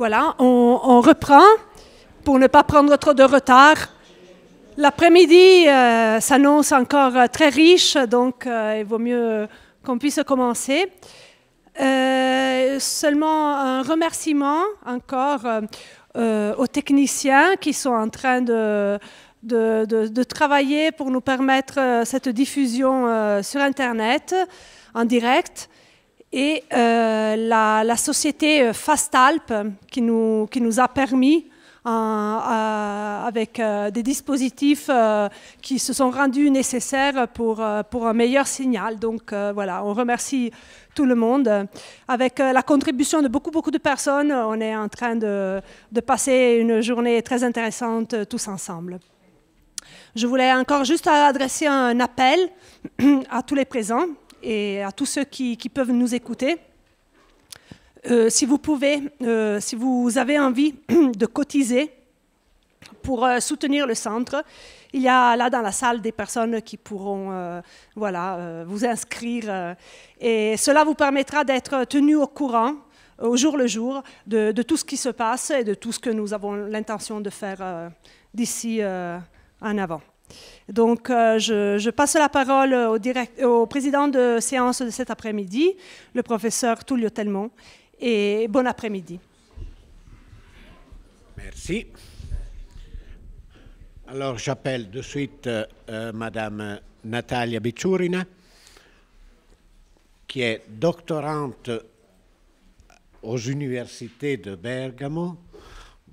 Voilà, on, reprend pour ne pas prendre trop de retard. L'après-midi euh, s'annonce encore euh, très riche, donc euh, il vaut mieux qu'on puisse commencer. seulement un remerciement encore aux techniciens qui sont en train de travailler pour nous permettre cette diffusion sur Internet en direct et euh, la, société euh, Fastalp qui nous, qui nous a permis, euh, avec des dispositifs qui se sont rendus nécessaires pour, un meilleur signal. Donc voilà, on remercie tout le monde. Avec la contribution de beaucoup, beaucoup de personnes, on est en train de passer une journée très intéressante tous ensemble. Je voulais encore juste adresser un appel à tous les présents et à tous ceux qui, peuvent nous écouter. Euh, si vous pouvez, euh, si vous avez envie de cotiser pour euh, soutenir le centre, il y a là dans la salle des personnes qui pourront voilà, vous inscrire. et cela vous permettra d'être tenu au courant au jour le jour de, tout ce qui se passe et de tout ce que nous avons l'intention de faire d'ici en avant. Donc, euh, je, passe la parole au, président de séance de cet après-midi, le professeur Tullio Telmon, et bon après-midi. Merci. Alors, j'appelle de suite euh, euh, Madame Natalia Bicciurina, qui est doctorante aux universités de Bergamo,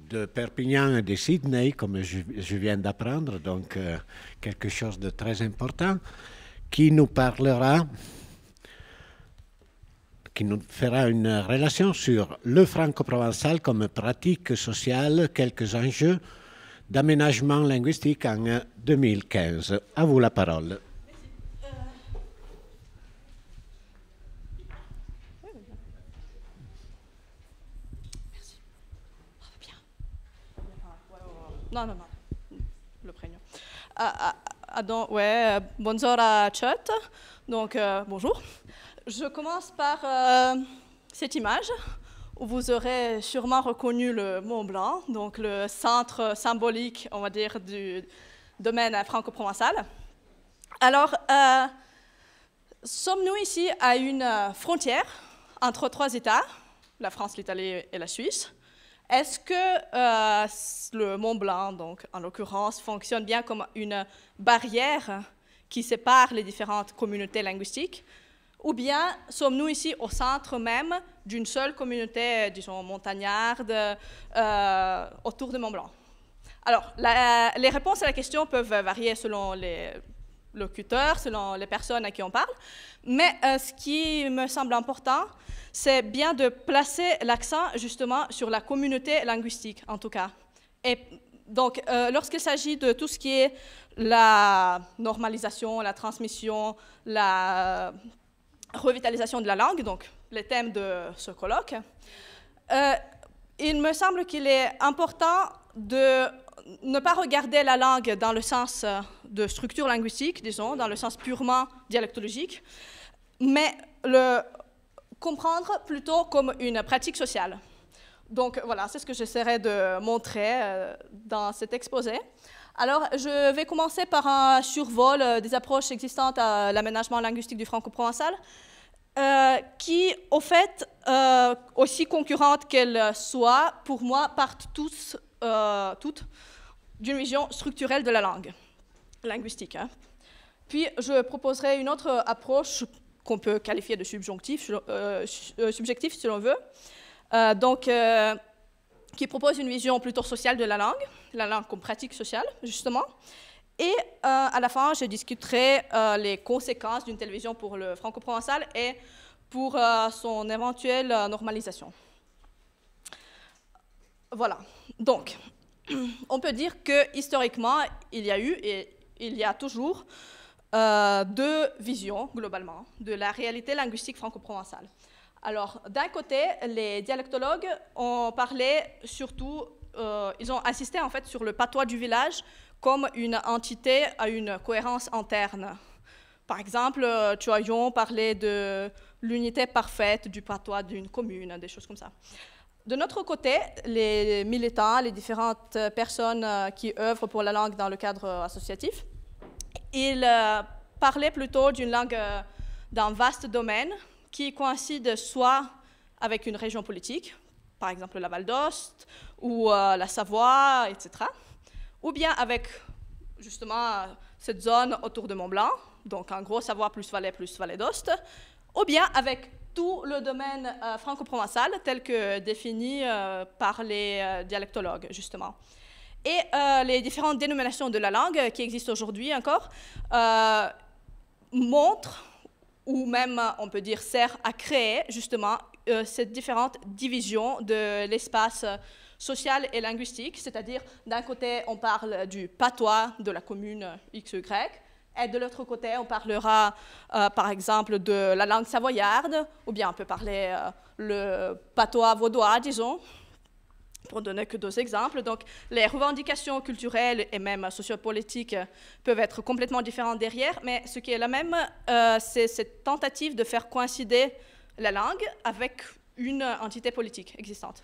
de Perpignan et de Sydney, comme je, viens d'apprendre, donc euh, quelque chose de très important, qui nous parlera, qui nous fera une relation sur le franco-provençal comme pratique sociale, quelques enjeux d'aménagement linguistique en 2015. À vous la parole. Non, non, non, Le prénom. Ah, ah, ah, ouais, bonjour à chat. Donc, euh, bonjour. Je commence par euh, cette image où vous aurez sûrement reconnu le Mont Blanc, donc le centre symbolique, on va dire, du domaine franco-provençal. Alors, euh, sommes-nous ici à une frontière entre trois États, la France, l'Italie et la Suisse est-ce que euh, le Mont Blanc, donc en l'occurrence, fonctionne bien comme une barrière qui sépare les différentes communautés linguistiques Ou bien sommes-nous ici au centre même d'une seule communauté, disons, montagnarde, euh, autour de Mont Blanc Alors, les réponses à la question peuvent varier selon les locuteurs, selon les personnes à qui on parle, mais euh, ce qui me semble important, c'est bien de placer l'accent justement sur la communauté linguistique, en tout cas. Et donc, euh, lorsqu'il s'agit de tout ce qui est la normalisation, la transmission, la revitalisation de la langue, donc les thèmes de ce colloque, euh, il me semble qu'il est important de ne pas regarder la langue dans le sens euh, de structure linguistique, disons, dans le sens purement dialectologique, mais le comprendre plutôt comme une pratique sociale. Donc voilà, c'est ce que j'essaierai de montrer euh, dans cet exposé. Alors, je vais commencer par un survol euh, des approches existantes à l'aménagement linguistique du franco-provençal, euh, qui, au fait, aussi concurrentes qu'elles soient, pour moi, partent tous, toutes d'une vision structurelle de la langue, linguistique. Hein. Puis, je proposerai une autre approche qu'on peut qualifier de subjonctif, euh, euh, subjectif si l'on veut, euh, donc, qui propose une vision plutôt sociale de la langue, la langue comme pratique sociale, justement. Et à la fin, je discuterai les conséquences d'une telle vision pour le francoprovençal et pour son éventuelle normalisation. Voilà. Donc, on peut dire que historiquement, il y a eu et il y a toujours euh, deux visions, globalement, hein, de la réalité linguistique franco-provençale. Alors, d'un côté, les dialectologues ont parlé surtout, euh, ils ont insisté en fait sur le patois du village comme une entité à une cohérence interne. Par exemple, Choyon euh, parlait de l'unité parfaite du patois d'une commune, des choses comme ça. De notre côté, les militants, les différentes personnes qui œuvrent pour la langue dans le cadre associatif, il euh, parlait plutôt d'une langue euh, d'un vaste domaine qui coïncide soit avec une région politique, par exemple la Val d'Ost ou euh, la Savoie, etc., ou bien avec justement cette zone autour de Mont-Blanc, donc en gros Savoie plus Valais plus Valais d'Ost, ou bien avec tout le domaine franco-provençal tel que défini par les dialectologues, justement et euh, les différentes dénominations de la langue euh, qui existent aujourd'hui encore euh, montrent, ou même on peut dire sert à créer justement cette différente division de l'espace social et linguistique, c'est-à-dire d'un côté on parle du patois de la commune XY, et de l'autre côté, on parlera par exemple de la langue savoyarde, ou bien on peut parler le patois vaudois, disons, pour donner que deux exemples. Donc, les revendications culturelles et même sociopolitiques peuvent être complètement différentes derrière, mais ce qui est la même, euh, c'est cette tentative de faire coïncider la langue avec une entité politique existante.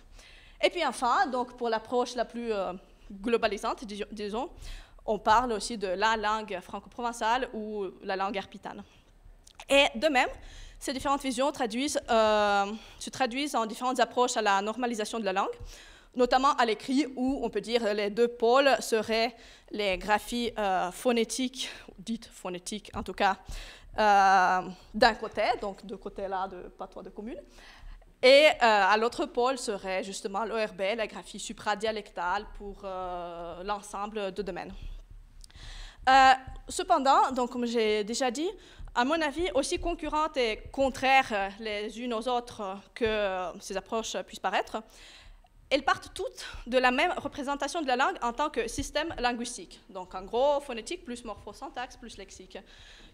Et puis enfin, donc pour l'approche la plus euh, globalisante, disons, on parle aussi de la langue franco-provençale ou la langue arpitane. Et de même, ces différentes visions traduisent, euh, se traduisent en différentes approches à la normalisation de la langue notamment à l'écrit, où on peut dire les deux pôles seraient les graphies euh, phonétiques, dites phonétiques en tout cas, euh, d'un côté, donc de côté là de patois de commune, et euh, à l'autre pôle serait justement l'ORB, la graphie supradialectale pour l'ensemble de domaines. cependant, donc, comme j'ai déjà dit, à mon avis, aussi concurrentes et contraires les unes aux autres que ces approches puissent paraître, elles partent toutes de la même représentation de la langue en tant que système linguistique, donc en gros phonétique plus morphosyntaxe plus lexique,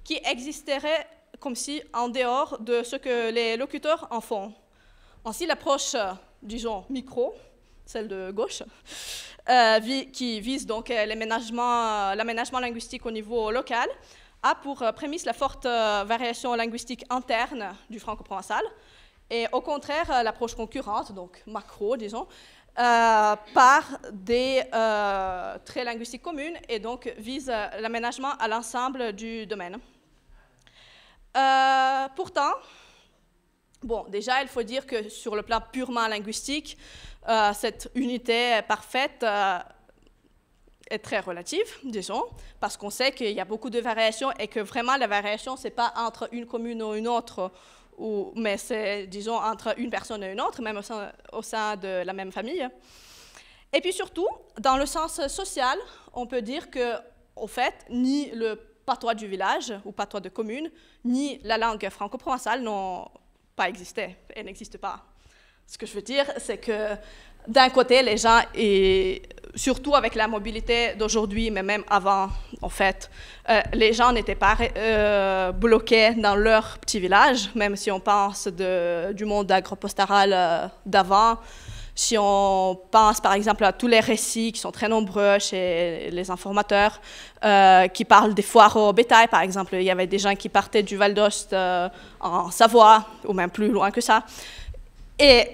qui existerait comme si en dehors de ce que les locuteurs en font. Ainsi, l'approche, disons, micro, celle de gauche, euh, qui vise donc euh, euh, l'aménagement linguistique au niveau local, a pour prémisse la forte variation linguistique interne du franco-provençal, et au contraire, euh, l'approche concurrente, donc macro, disons, euh, par des euh, traits linguistiques communes, et donc vise l'aménagement à l'ensemble du domaine. pourtant, bon, déjà, il faut dire que sur le plan purement linguistique, cette unité parfaite est très relative, disons, parce qu'on sait qu'il y a beaucoup de variations et que vraiment la variation, ce n'est pas entre une commune ou une autre mais c'est, disons, entre une personne et une autre, même au sein, de la même famille. Et puis surtout, dans le sens social, on peut dire que, au fait, ni le patois du village ou patois de commune, ni la langue franco-provençale n'ont pas existé et n'existent pas. Ce que je veux dire, c'est que d'un côté, les gens, et surtout avec la mobilité d'aujourd'hui, mais même avant, en fait, euh, les gens n'étaient pas euh, bloqués dans leur petit village, même si on pense de, du monde agro euh, d'avant. Si on pense par exemple à tous les récits qui sont très nombreux chez les informateurs, euh, qui parlent des foires au bétail par exemple, il y avait des gens qui partaient du Val d'Ost en Savoie, ou même plus loin que ça. Et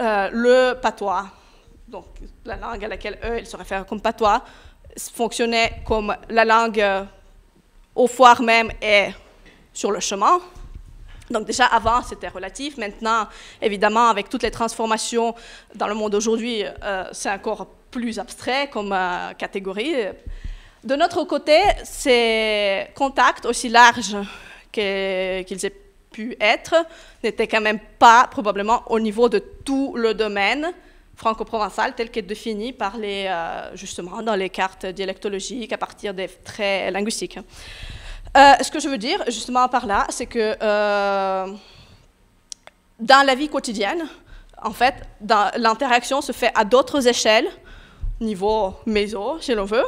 euh, le patois, donc la langue à laquelle eux, ils se réfèrent comme patois, fonctionnait comme la langue euh, au foire même et sur le chemin. Donc déjà avant, c'était relatif. Maintenant, évidemment, avec toutes les transformations dans le monde aujourd'hui, euh, c'est encore plus abstrait comme catégorie. De notre côté, ces contacts aussi larges qu'ils aient pu être n'était quand même pas probablement au niveau de tout le domaine franco-provençal tel qu'est défini par les, euh, justement dans les cartes dialectologiques à partir des traits linguistiques. Euh, ce que je veux dire justement par là, c'est que euh, dans la vie quotidienne, en fait, l'interaction se fait à d'autres échelles, niveau méso, si l'on veut,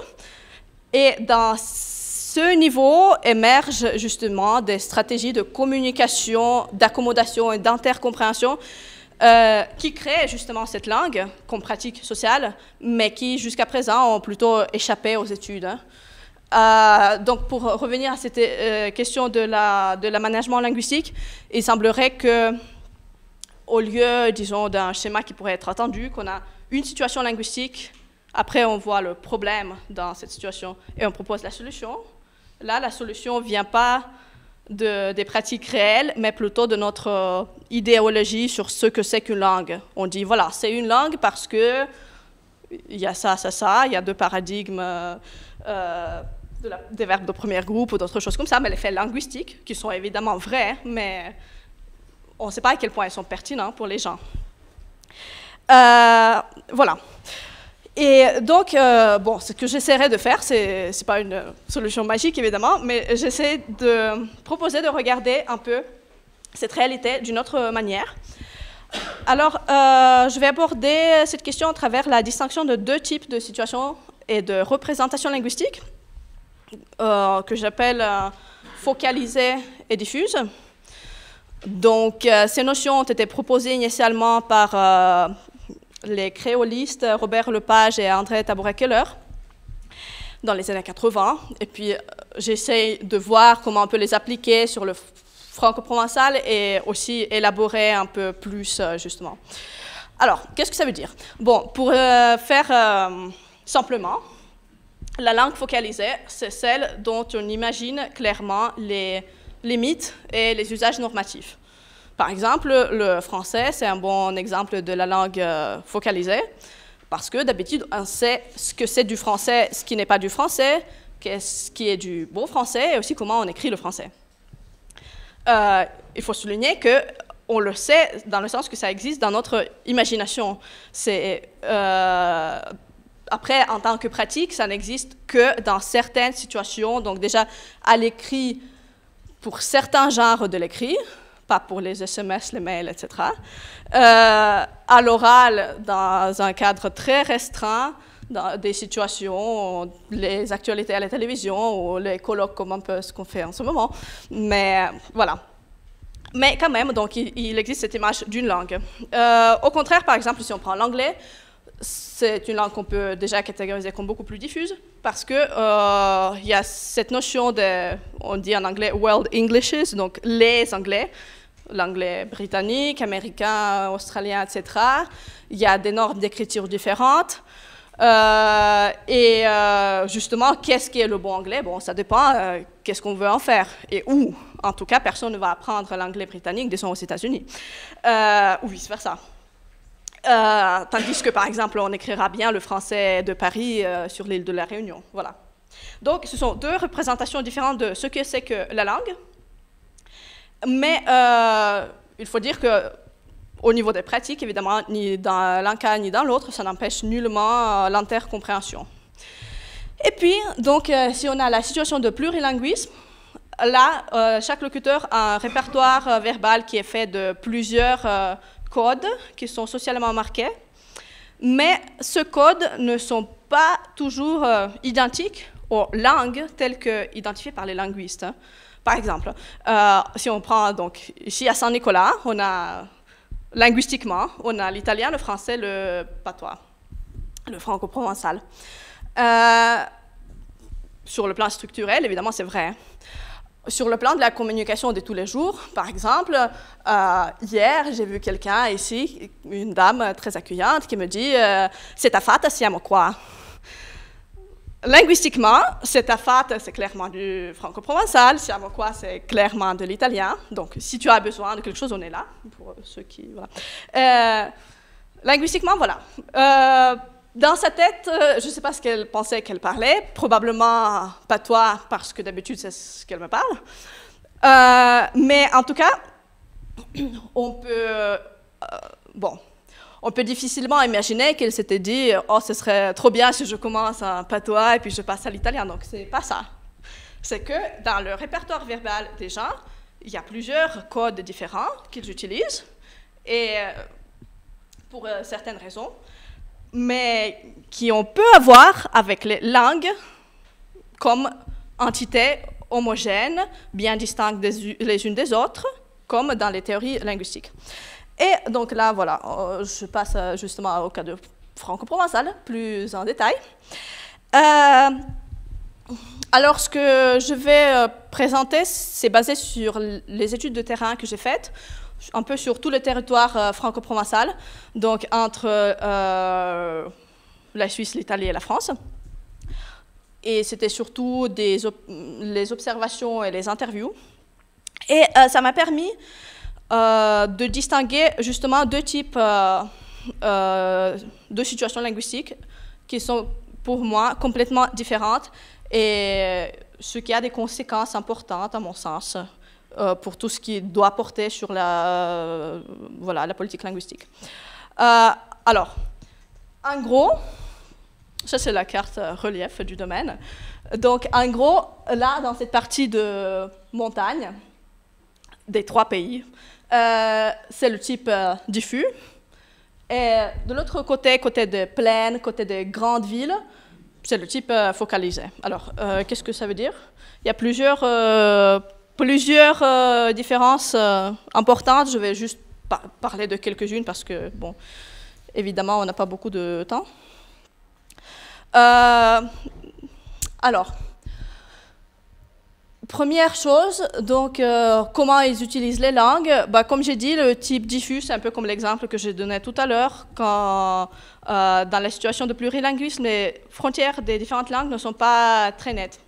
et dans ce niveau émerge justement des stratégies de communication, d'accommodation et d'intercompréhension euh, qui créent justement cette langue comme pratique sociale, mais qui jusqu'à présent ont plutôt échappé aux études. Hein. Euh, donc, pour revenir à cette euh, question de la, de l'aménagement linguistique, il semblerait que, au lieu, disons, d'un schéma qui pourrait être attendu, qu'on a une situation linguistique, après on voit le problème dans cette situation et on propose la solution, Là, la solution ne vient pas des pratiques réelles, mais plutôt de notre euh, idéologie sur ce que c'est qu'une langue. On dit, voilà, c'est une langue parce que il y a ça, ça, ça, il y a deux paradigmes euh, des verbes de premier groupe ou d'autres choses comme ça, mais les faits linguistiques, qui sont évidemment vrais, mais on ne sait pas à quel point ils sont pertinents pour les gens. Euh, voilà. Et donc, euh, bon, ce que j'essaierai de faire, c'est n'est pas une solution magique évidemment, mais j'essaie de proposer de regarder un peu cette réalité d'une autre manière. Alors, euh, je vais aborder cette question à travers la distinction de deux types de situations et de représentations linguistiques, euh, que j'appelle focalisées et diffuses. Donc, ces notions ont été proposées initialement par les créolistes Robert Lepage et André Tabourakeller dans les années 80. Et puis, euh, j'essaye de voir comment on peut les appliquer sur le franco-provençal et aussi élaborer un peu plus, euh, justement. Alors, qu'est-ce que ça veut dire Bon, pour euh, faire simplement, la langue focalisée, c'est celle dont on imagine clairement les limites et les usages normatifs. Par exemple, le français, c'est un bon exemple de la langue euh, focalisée, parce que d'habitude, on sait ce que c'est du français, ce qui n'est pas du français, qu'est-ce qui est du beau français, et aussi comment on écrit le français. Euh, il faut souligner que on le sait dans le sens que ça existe dans notre imagination. C'est euh, après, en tant que pratique, ça n'existe que dans certaines situations. Donc déjà, à l'écrit, pour certains genres de l'écrit, pas pour les SMS, les mails, etc. Euh, à l'oral, dans un cadre très restreint, dans des situations, les actualités à la télévision ou les colloques comme un peu ce qu'on fait en ce moment. Mais euh, voilà. Mais quand même, donc, il, existe cette image d'une langue. Euh, au contraire, par exemple, si on prend l'anglais, c'est une langue qu'on peut déjà catégoriser comme beaucoup plus diffuse parce que euh, il y a cette notion de, on dit en anglais world Englishes, donc les anglais, l'anglais britannique, américain, australien, etc. Il y a des normes d'écriture différentes. Euh, et euh, justement, qu'est-ce qui est le bon anglais Bon, ça dépend, qu'est-ce qu'on veut en faire et où. En tout cas, personne ne va apprendre l'anglais britannique, disons aux États-Unis, ou vice-versa. Euh, tandis que, par exemple, on écrira bien le français de Paris euh, sur l'île de la Réunion. Voilà. Donc, ce sont deux représentations différentes de ce que c'est que la langue. Mais euh, il faut dire que, au niveau des pratiques, évidemment, ni dans l'un cas ni dans l'autre, ça n'empêche nullement l'intercompréhension. Et puis, donc, si on a la situation de plurilinguisme, là, chaque locuteur a un répertoire verbal qui est fait de plusieurs codes qui sont socialement marqués, mais ce code ne sont pas toujours euh, identiques aux langues telles que identifiées par les linguistes. Hein. Par exemple, euh, si on prend donc ici à Saint-Nicolas, on a linguistiquement, on a l'italien, le français, le patois, le franco-provençal. Euh, sur le plan structurel, évidemment, c'est vrai. Hein. Sur le plan de la communication de tous les jours, par exemple, euh, hier, j'ai vu quelqu'un ici, une dame très accueillante, qui me dit euh, C'est ta fata, siamo quoi Linguistiquement, c'est fat, c'est clairement du franco-provençal, siamo quoi, c'est clairement de l'italien. Donc, si tu as besoin de quelque chose, on est là, pour ceux qui. Euh, linguistiquement, voilà. Dans sa tête, euh, je ne sais pas ce qu'elle pensait qu'elle parlait, probablement pas toi, parce que d'habitude c'est ce qu'elle me parle. Euh, mais en tout cas, on peut, euh, bon, on peut difficilement imaginer qu'elle s'était dit « Oh, ce serait trop bien si je commence en patois et puis je passe à l'italien ». Donc, ce n'est pas ça. C'est que dans le répertoire verbal des gens, il y a plusieurs codes différents qu'ils utilisent. Et pour certaines raisons, mais qui on peut avoir avec les langues comme entités homogènes, bien distinctes les unes des autres, comme dans les théories linguistiques. Et donc là, voilà, euh, je passe euh, justement au cas de franco-provençal, plus en détail. Euh, alors, ce que je vais présenter, c'est basé sur les études de terrain que j'ai faites un peu sur tout le territoire euh, franco-provençal, donc entre euh, la Suisse, l'Italie et la France. Et c'était surtout les observations et les interviews. Et euh, ça m'a permis de distinguer justement deux types de situations linguistiques qui sont pour moi complètement différentes et ce qui a des conséquences importantes à mon sens. Euh, pour tout ce qui doit porter sur la, euh, voilà, la politique linguistique. Euh, alors, en gros, ça c'est la carte relief du domaine. Donc en gros, là, dans cette partie de montagne des trois pays, c'est le type diffus. Et de l'autre côté, côté des plaines, côté des grandes villes, c'est le type focalisé. Alors, qu'est-ce que ça veut dire Il y a plusieurs plusieurs euh, différences euh, importantes. Je vais juste parler de quelques-unes parce que, bon, évidemment, on n'a pas beaucoup de temps. Euh, alors, première chose, donc, comment ils utilisent les langues bah, Comme j'ai dit, le type diffus, c'est un peu comme l'exemple que j'ai donné tout à l'heure, quand dans la situation de plurilinguisme, les frontières des différentes langues ne sont pas très nettes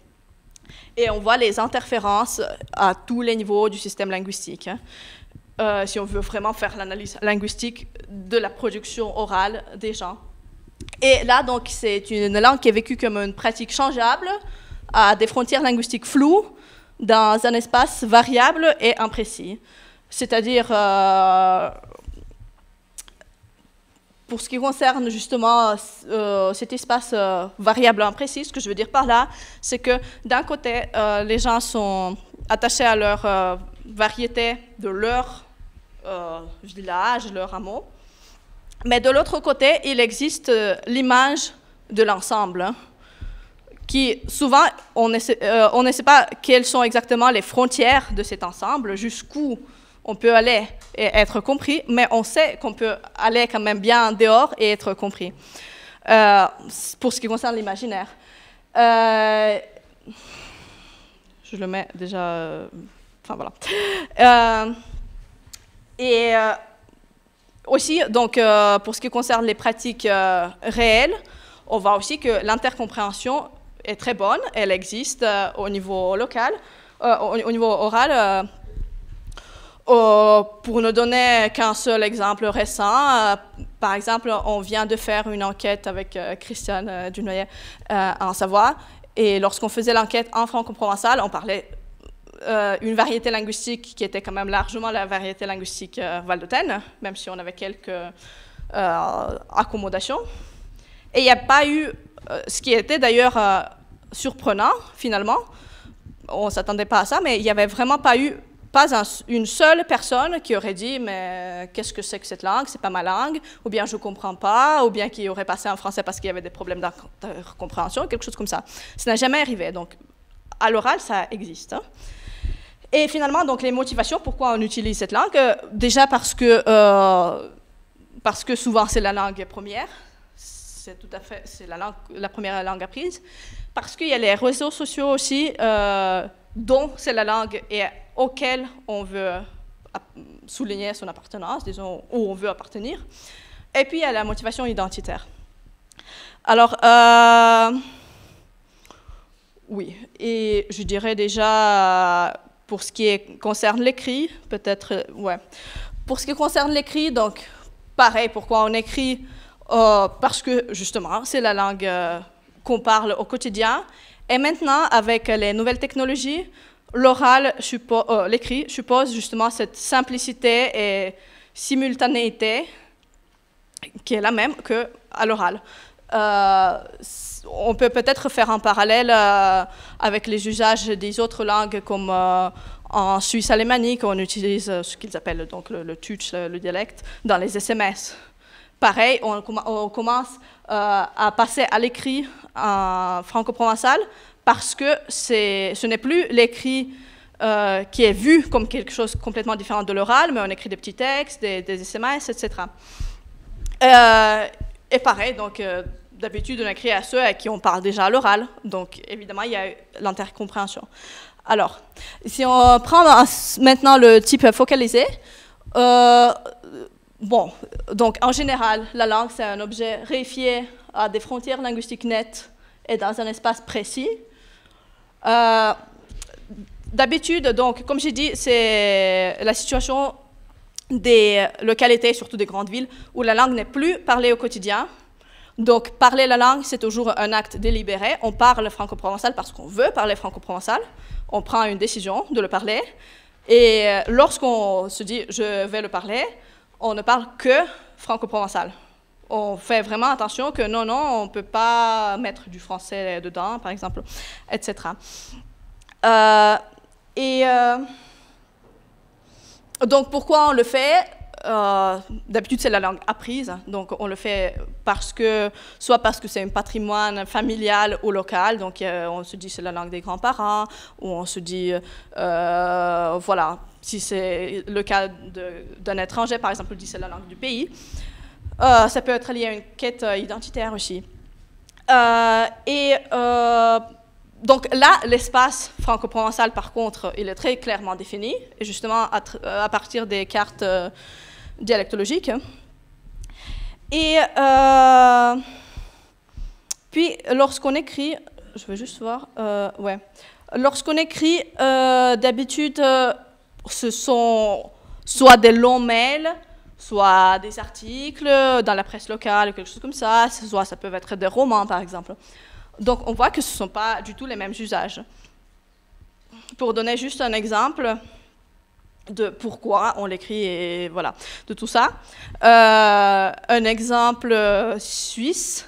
et on voit les interférences euh, à tous les niveaux du système linguistique. Hein. Euh, si on veut vraiment faire l'analyse linguistique de la production orale des gens. Et là, donc, c'est une langue qui est vécue comme une pratique changeable, à des frontières linguistiques floues, dans un espace variable et imprécis. C'est-à-dire, euh, pour ce qui concerne justement euh, cet espace euh, variable imprécis précis, ce que je veux dire par là, c'est que d'un côté, euh, les gens sont attachés à leur variété de leur village, leur hameau, mais de l'autre côté, il existe l'image de l'ensemble, hein, qui souvent, on ne sait pas quelles sont exactement les frontières de cet ensemble, jusqu'où on peut aller et être compris, mais on sait qu'on peut aller quand même bien dehors et être compris. Euh, pour ce qui concerne l'imaginaire. Euh, je le mets déjà... enfin voilà. Euh, et aussi, donc, pour ce qui concerne les pratiques réelles, on voit aussi que l'intercompréhension est très bonne, elle existe au niveau local, au, niveau oral euh, pour ne donner qu'un seul exemple récent, euh, par exemple, on vient de faire une enquête avec euh, Christiane Dunoyer en Savoie, et lorsqu'on faisait l'enquête en franco-provençal, on parlait une variété linguistique qui était quand même largement la variété linguistique valdôtaine, même si on avait quelques accommodations. Et il n'y a pas eu, ce qui était d'ailleurs surprenant finalement, on ne s'attendait pas à ça, mais il n'y avait vraiment pas eu pas une seule personne qui aurait dit mais euh, qu'est-ce que c'est que cette langue, c'est pas ma langue, ou bien je comprends pas, ou bien qui aurait passé en français parce qu'il y avait des problèmes de compréhension, quelque chose comme ça. Ça n'a jamais arrivé, donc à l'oral ça existe. Hein. Et finalement, donc les motivations pourquoi on utilise cette langue, euh, déjà parce que euh, parce que souvent c'est la langue première, c'est tout à fait c'est la langue la première langue apprise, parce qu'il y a les réseaux sociaux aussi dont c'est la langue et auquel on veut souligner son appartenance, disons, où on veut appartenir, et puis il y a la motivation identitaire. Alors, euh, oui, et je dirais déjà, pour ce qui concerne l'écrit, peut-être, euh, ouais. Pour ce qui concerne l'écrit, donc, pareil, pourquoi on écrit euh, Parce que, justement, c'est la langue qu'on parle au quotidien. Et maintenant, avec les nouvelles technologies, L'oral, euh, l'écrit, suppose justement cette simplicité et simultanéité qui est la même que à l'oral. Euh, on peut peut-être faire un parallèle euh, avec les usages des autres langues, comme en Suisse alémanique, on utilise ce qu'ils appellent donc le, le le, dialecte, dans les SMS. Pareil, on, commence à passer à l'écrit franco-provençal parce que ce n'est plus l'écrit euh, qui est vu comme quelque chose complètement différent de l'oral, mais on écrit des petits textes, des, SMS, etc. Euh, et pareil, donc euh, d'habitude on écrit à ceux à qui on parle déjà à l'oral, donc évidemment il y a l'intercompréhension. Alors, si on prend maintenant le type focalisé, bon, donc en général, la langue c'est un objet réifié à des frontières linguistiques nettes et dans un espace précis. Euh, d'habitude, donc, comme j'ai dit, c'est la situation des localités, surtout des grandes villes, où la langue n'est plus parlée au quotidien. Donc, parler la langue, c'est toujours un acte délibéré. On parle franco-provençal parce qu'on veut parler franco-provençal. On prend une décision de le parler. Et euh, lorsqu'on se dit « je vais le parler », on ne parle que franco-provençal on fait vraiment attention que non, non, on ne peut pas mettre du français dedans, par exemple, etc. et euh, euh, donc pourquoi on le fait euh, D'habitude, c'est la langue apprise, donc on le fait parce que, soit parce que c'est un patrimoine familial ou local, donc on se dit c'est la langue des grands-parents, ou on se dit, voilà, si c'est le cas d'un étranger, par exemple, on dit c'est la langue du pays. Euh, ça peut être lié à une quête euh, identitaire aussi. Euh, et donc là, l'espace franco-provençal, par contre, il est très clairement défini, justement à, partir des cartes dialectologiques. Et puis, lorsqu'on écrit, je veux juste voir, ouais, lorsqu'on écrit, d'habitude, ce sont soit des longs mails, soit des articles dans la presse locale, quelque chose comme ça, soit ça peut être des romans, par exemple. Donc on voit que ce ne sont pas du tout les mêmes usages. Pour donner juste un exemple de pourquoi on l'écrit et voilà, de tout ça, euh, un exemple suisse,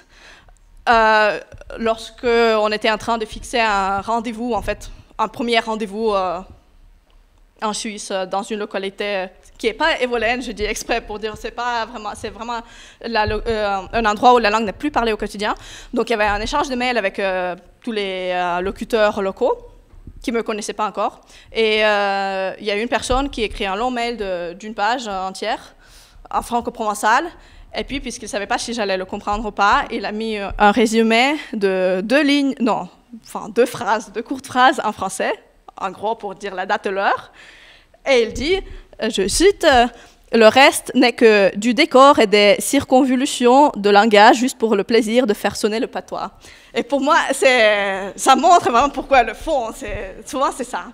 euh, lorsque on était en train de fixer un rendez-vous, en fait, un premier rendez-vous euh, en Suisse, dans une localité qui n'est pas évoluée, je dis exprès pour dire c'est pas vraiment, c'est vraiment euh, un endroit où la langue n'est plus parlée au quotidien. Donc il y avait un échange de mails avec euh, tous les euh, locuteurs locaux qui me connaissaient pas encore. Et il y a une personne qui écrit un long mail d'une page entière en franco-provençal. Et puis, puisqu'il ne savait pas si j'allais le comprendre ou pas, il a mis un résumé de deux lignes, non, enfin deux phrases, deux courtes phrases en français, en gros pour dire la date et l'heure. Et il dit je cite, euh, le reste n'est que du décor et des circonvolutions de langage juste pour le plaisir de faire sonner le patois. Et pour moi, ça montre vraiment pourquoi le fond, souvent c'est ça.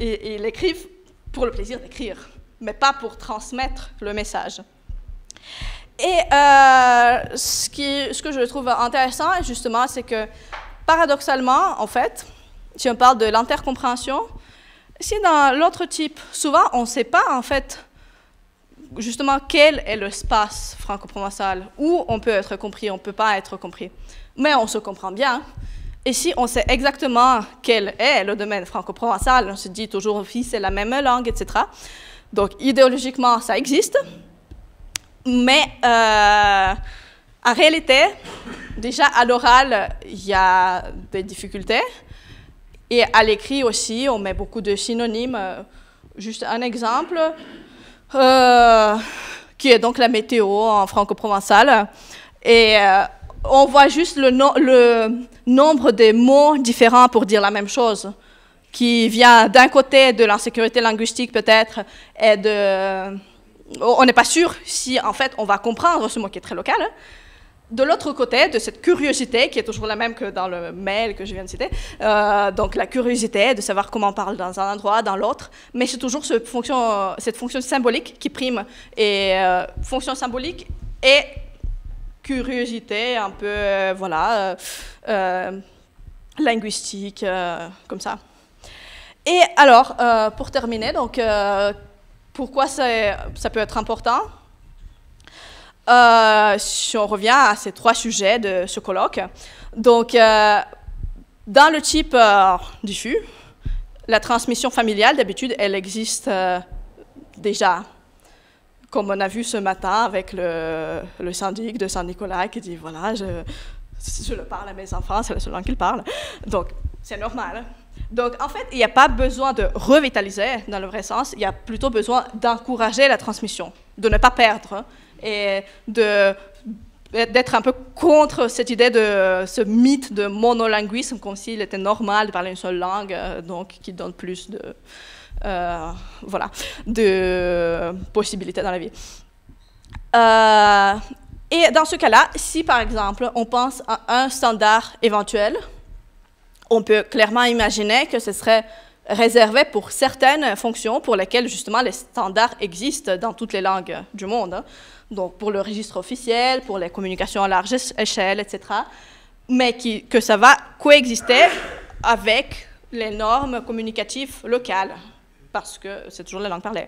Ils, écrivent pour le plaisir d'écrire, mais pas pour transmettre le message. Et euh, ce que je trouve intéressant, justement, c'est que paradoxalement, en fait, si on parle de l'intercompréhension, Ici, dans l'autre type, souvent on ne sait pas en fait justement quel est l'espace franco-provençal où on peut être compris, on ne peut pas être compris. Mais on se comprend bien. Et si on sait exactement quel est le domaine franco on se dit toujours si c'est la même langue, etc. Donc idéologiquement ça existe, mais euh, en réalité, déjà à l'oral, il y a des difficultés. Et à l'écrit aussi, on met beaucoup de synonymes. Euh, juste un exemple, euh, qui est donc la météo en franco-provençal. Et euh, on voit juste le, le nombre des mots différents pour dire la même chose, qui vient d'un côté de l'insécurité linguistique peut-être, et de... On n'est pas sûr si en fait on va comprendre ce mot qui est très local. Hein, de l'autre côté, de cette curiosité qui est toujours la même que dans le mail que je viens de citer, euh, donc la curiosité de savoir comment on parle dans un endroit, dans l'autre, mais c'est toujours cette fonction symbolique qui prime. Et euh, fonction symbolique et curiosité un peu, euh, voilà, linguistique, comme ça. Et alors, pour terminer, donc, pourquoi ça peut être important euh, si on revient à ces trois sujets de ce colloque, donc euh, dans le type euh, diffus, la transmission familiale, d'habitude, elle existe déjà. Comme on a vu ce matin avec le, syndic de Saint-Nicolas qui dit, voilà, je, je le parle à mes enfants, c'est la seule langue qu'ils Donc, c'est normal. Donc, en fait, il n'y a pas besoin de revitaliser dans le vrai sens, il y a plutôt besoin d'encourager la transmission, de ne pas perdre et de d'être un peu contre cette idée de ce mythe de monolinguisme, comme s'il était normal de parler une seule langue, euh, donc qui donne plus de, euh, voilà, de possibilités dans la vie. Euh, et dans ce cas-là, si par exemple on pense à un standard éventuel, on peut clairement imaginer que ce serait réservé pour certaines fonctions pour lesquelles justement les standards existent dans toutes les langues du monde. Hein. Donc pour le registre officiel, pour les communications à large échelle, etc. Mais qui, que ça va coexister avec les normes communicatives locales, parce que c'est toujours la langue parlée.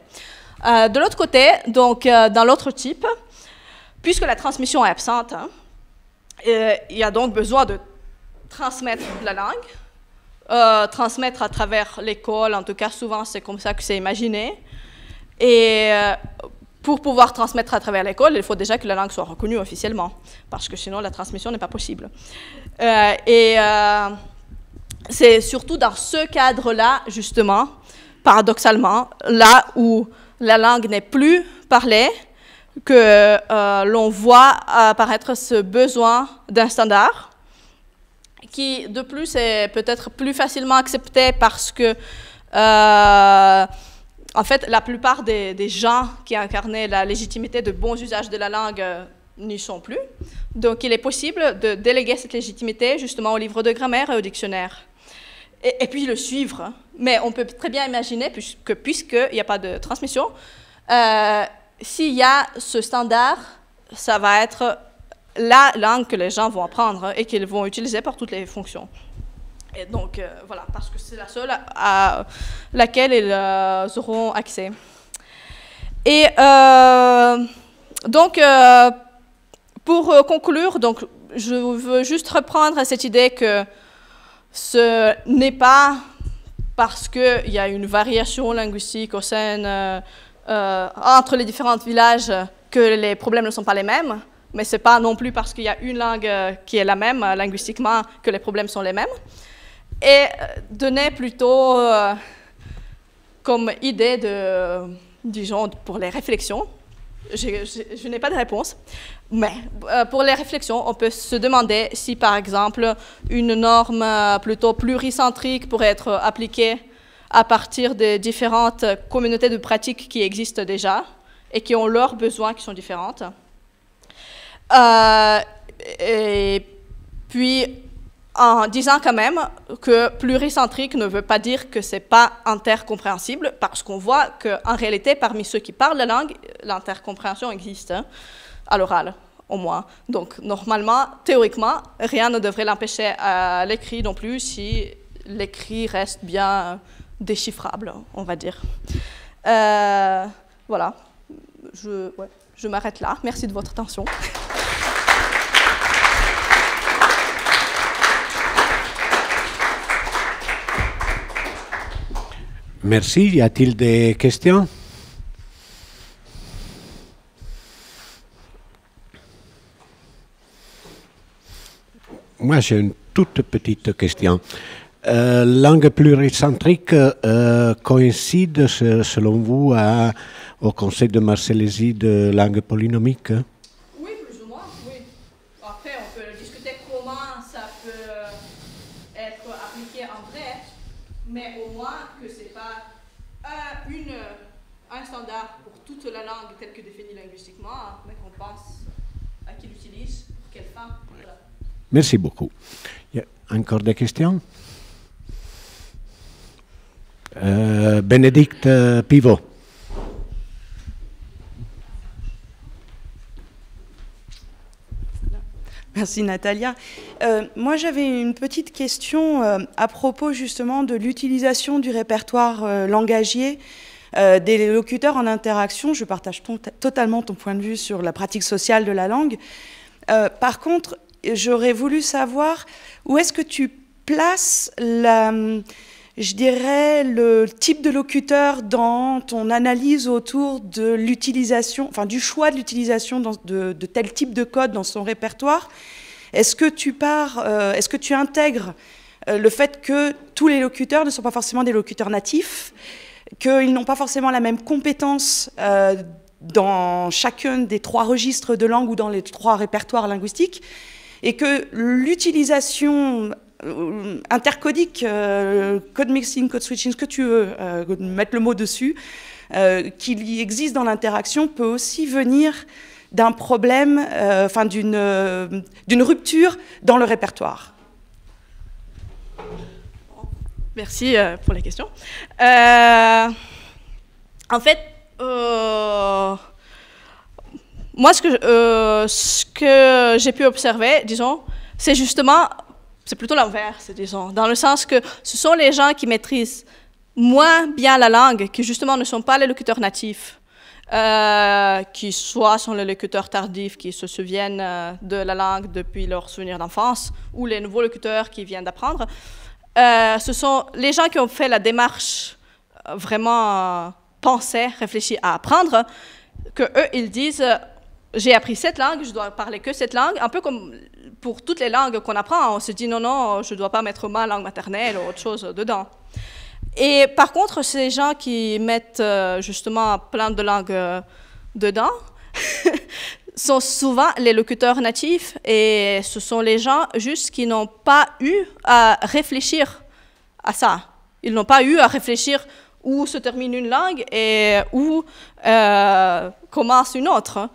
Euh, de l'autre côté, donc euh, dans l'autre type, puisque la transmission est absente, hein, euh, il y a donc besoin de transmettre la langue, euh, transmettre à travers l'école, en tout cas souvent c'est comme ça que c'est imaginé. Et euh, pour pouvoir transmettre à travers l'école, il faut déjà que la langue soit reconnue officiellement, parce que sinon la transmission n'est pas possible. Euh, et c'est surtout dans ce cadre-là, justement, paradoxalement, là où la langue n'est plus parlée, que l'on voit apparaître ce besoin d'un standard qui de plus est peut-être plus facilement accepté parce que euh, en fait la plupart des, gens qui incarnaient la légitimité de bons usages de la langue euh, n'y sont plus. Donc il est possible de déléguer cette légitimité justement au livre de grammaire et au dictionnaire. Et, puis le suivre. Mais on peut très bien imaginer que puisqu'il n'y a pas de transmission, euh, s'il y a ce standard, ça va être la langue que les gens vont apprendre et qu'ils vont utiliser pour toutes les fonctions. Et donc, euh, voilà, parce que c'est la seule à laquelle ils euh, auront accès. Et euh, donc, pour conclure, donc, je veux juste reprendre cette idée que ce n'est pas parce qu'il y a une variation linguistique au sein, entre les différents villages que les problèmes ne sont pas les mêmes mais ce n'est pas non plus parce qu'il y a une langue euh, qui est la même euh, linguistiquement que les problèmes sont les mêmes. Et euh, donner plutôt comme idée de, disons, pour les réflexions, je, n'ai pas de réponse, mais pour les réflexions, on peut se demander si, par exemple, une norme plutôt pluricentrique pourrait être appliquée à partir des différentes communautés de pratiques qui existent déjà et qui ont leurs besoins qui sont différentes. Euh, et puis, en disant quand même que pluricentrique ne veut pas dire que c'est pas intercompréhensible, parce qu'on voit qu'en réalité, parmi ceux qui parlent la langue, l'intercompréhension existe, hein, à l'oral au moins. Donc normalement, théoriquement, rien ne devrait l'empêcher à l'écrit non plus si l'écrit reste bien déchiffrable, on va dire. Euh, voilà, je m'arrête là. Merci de votre attention. Merci. Y a-t-il des questions Moi, j'ai une toute petite question. Euh, langue pluricentrique euh, coïncide, selon vous, au Conseil de Marseillaisie de langue polynomique Merci beaucoup. Il y a encore des questions euh, Bénédicte euh, Pivot. Merci Natalia. Euh, moi j'avais une petite question à propos justement de l'utilisation du répertoire langagier des locuteurs en interaction. Je partage totalement ton point de vue sur la pratique sociale de la langue. par contre, j'aurais voulu savoir où est-ce que tu places je dirais, le type de locuteur dans ton analyse autour de l'utilisation, enfin du choix de l'utilisation de, tel type de code dans son répertoire. Est-ce que tu pars, euh, est-ce que tu intègres euh, le fait que tous les locuteurs ne sont pas forcément des locuteurs natifs, qu'ils n'ont pas forcément la même compétence euh, dans chacun des trois registres de langue ou dans les trois répertoires linguistiques et que l'utilisation euh, intercodique, euh, code mixing, code switching, ce que tu veux, euh, mettre le mot dessus, qui qu'il existe dans l'interaction peut aussi venir d'un problème, enfin d'une d'une rupture dans le répertoire. Merci pour la question. en fait, moi, ce que, euh, que j'ai pu observer, disons, c'est justement, c'est plutôt l'inverse, disons, dans le sens que ce sont les gens qui maîtrisent moins bien la langue, qui justement ne sont pas les locuteurs natifs, euh, qui soit sont les locuteurs tardifs qui se souviennent euh, de la langue depuis leur souvenir d'enfance, ou les nouveaux locuteurs qui viennent d'apprendre. ce sont les gens qui ont fait la démarche vraiment pensée, réfléchie à apprendre, que eux, ils disent j'ai appris cette langue, je dois parler que cette langue, un peu comme pour toutes les langues qu'on apprend, on se dit non, non, je ne dois pas mettre ma langue maternelle ou autre chose dedans. Et par contre, ces gens qui mettent euh, justement plein de langues euh, dedans sont souvent les locuteurs natifs et ce sont les gens juste qui n'ont pas eu à réfléchir à ça. Ils n'ont pas eu à réfléchir où se termine une langue et où euh, commence une autre.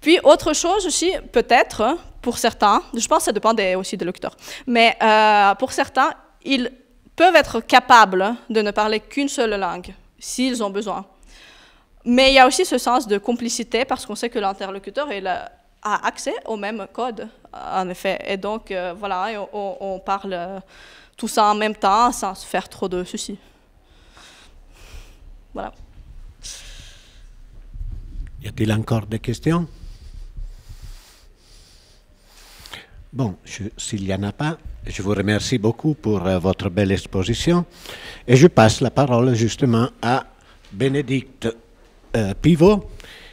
Puis autre chose aussi, peut-être, pour certains, je pense que ça dépend aussi des lecteurs, mais euh, pour certains, ils peuvent être capables de ne parler qu'une seule langue, s'ils ont besoin. Mais il y a aussi ce sens de complicité, parce qu'on sait que l'interlocuteur a accès au même code, en effet. Et donc, euh, voilà, on, on, parle euh, tout ça en même temps, sans se faire trop de soucis. Voilà. Y a-t-il encore des questions Bon, s'il n'y en a pas, je vous remercie beaucoup pour euh, votre belle exposition et je passe la parole justement à Bénédicte euh, Pivot,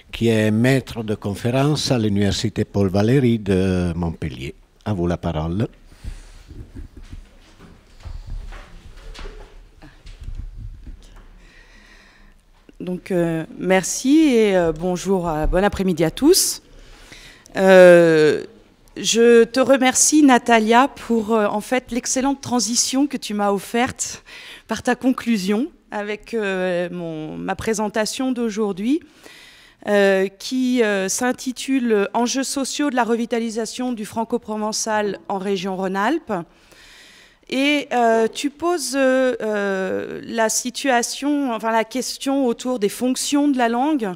qui est maître de conférence à l'Université Paul Valéry de Montpellier. À vous la parole. Donc, euh, merci et bonjour, bon après-midi à tous. Je te remercie, Natalia, pour euh, en fait l'excellente transition que tu m'as offerte par ta conclusion avec euh, ma présentation d'aujourd'hui, euh, qui s'intitule Enjeux sociaux de la revitalisation du franco-provençal en région Rhône-Alpes. Et tu poses la situation, enfin la question autour des fonctions de la langue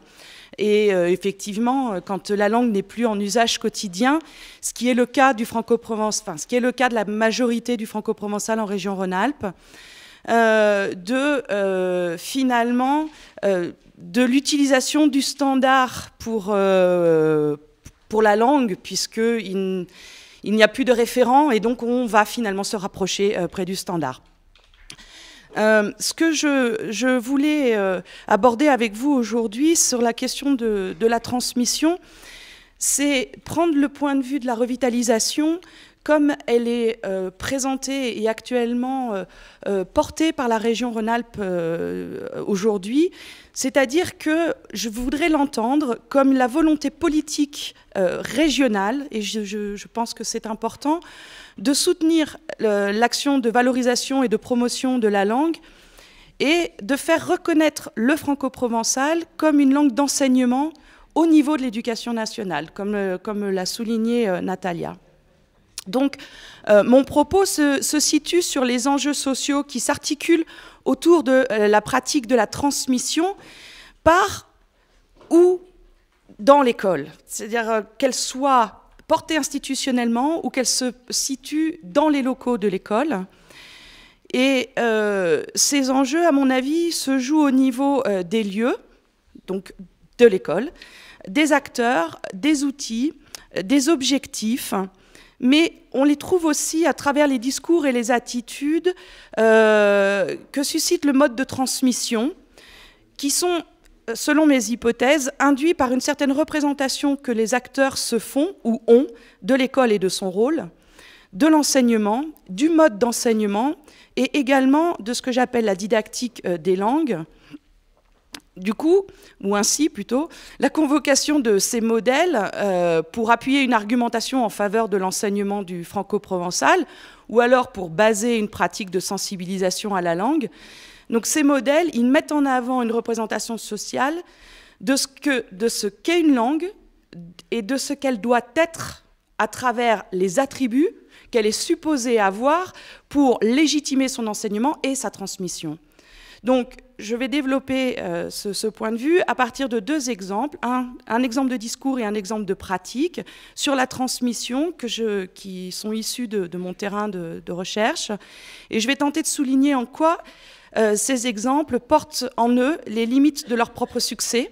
et euh, effectivement, euh, quand la langue n'est plus en usage quotidien, ce qui est le cas du franco-provence, ce qui est le cas de la majorité du franco-provençal en région Rhône-Alpes, euh, de finalement de l'utilisation du standard pour, pour la langue, puisqu'il n'y a plus de référent et donc on va finalement se rapprocher près du standard. Euh, ce que je, voulais euh, aborder avec vous aujourd'hui sur la question de, la transmission, c'est prendre le point de vue de la revitalisation comme elle est euh, présentée et actuellement portée par la région Rhône-Alpes aujourd'hui. C'est-à-dire que je voudrais l'entendre comme la volonté politique régionale, et je pense que c'est important, de soutenir l'action de valorisation et de promotion de la langue et de faire reconnaître le franco-provençal comme une langue d'enseignement au niveau de l'éducation nationale, comme, euh, comme l'a souligné euh, Natalia. Donc, euh, mon propos se, situe sur les enjeux sociaux qui s'articulent autour de la pratique de la transmission par ou dans l'école, c'est-à-dire qu'elle soit portée institutionnellement ou qu'elle se situe dans les locaux de l'école. Et euh, ces enjeux, à mon avis, se jouent au niveau euh, des lieux, donc de l'école, des acteurs, des outils, des objectifs, mais on les trouve aussi à travers les discours et les attitudes euh, que suscite le mode de transmission, qui sont selon mes hypothèses, induit par une certaine représentation que les acteurs se font ou ont de l'école et de son rôle, de l'enseignement, du mode d'enseignement et également de ce que j'appelle la didactique euh, des langues. Du coup, ou ainsi plutôt, la convocation de ces modèles euh, pour appuyer une argumentation en faveur de l'enseignement du franco-provençal, ou alors pour baser une pratique de sensibilisation à la langue, donc ces modèles, ils mettent en avant une représentation sociale de ce qu'est une langue et de ce qu'elle doit être à travers les attributs qu'elle est supposée avoir pour légitimer son enseignement et sa transmission. Donc, je vais développer euh, ce, point de vue à partir de deux exemples, un, exemple de discours et un exemple de pratique sur la transmission que je, qui sont issus de, mon terrain de, de, recherche. Et je vais tenter de souligner en quoi euh, ces exemples portent en eux les limites de leur propre succès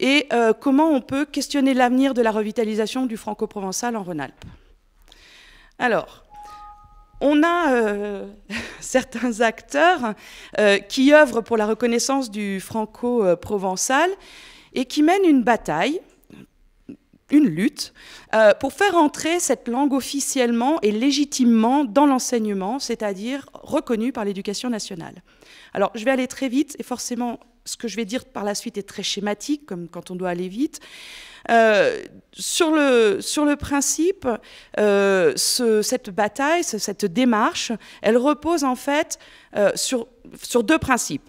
et euh, comment on peut questionner l'avenir de la revitalisation du franco-provençal en Rhône-Alpes. Alors, on a euh, certains acteurs qui œuvrent pour la reconnaissance du franco-provençal et qui mènent une bataille une lutte euh, pour faire entrer cette langue officiellement et légitimement dans l'enseignement, c'est-à-dire reconnue par l'éducation nationale. Alors, je vais aller très vite et forcément, ce que je vais dire par la suite est très schématique, comme quand on doit aller vite. Euh, sur, le, sur le principe, euh, cette bataille, cette démarche, elle repose en fait sur, sur deux principes.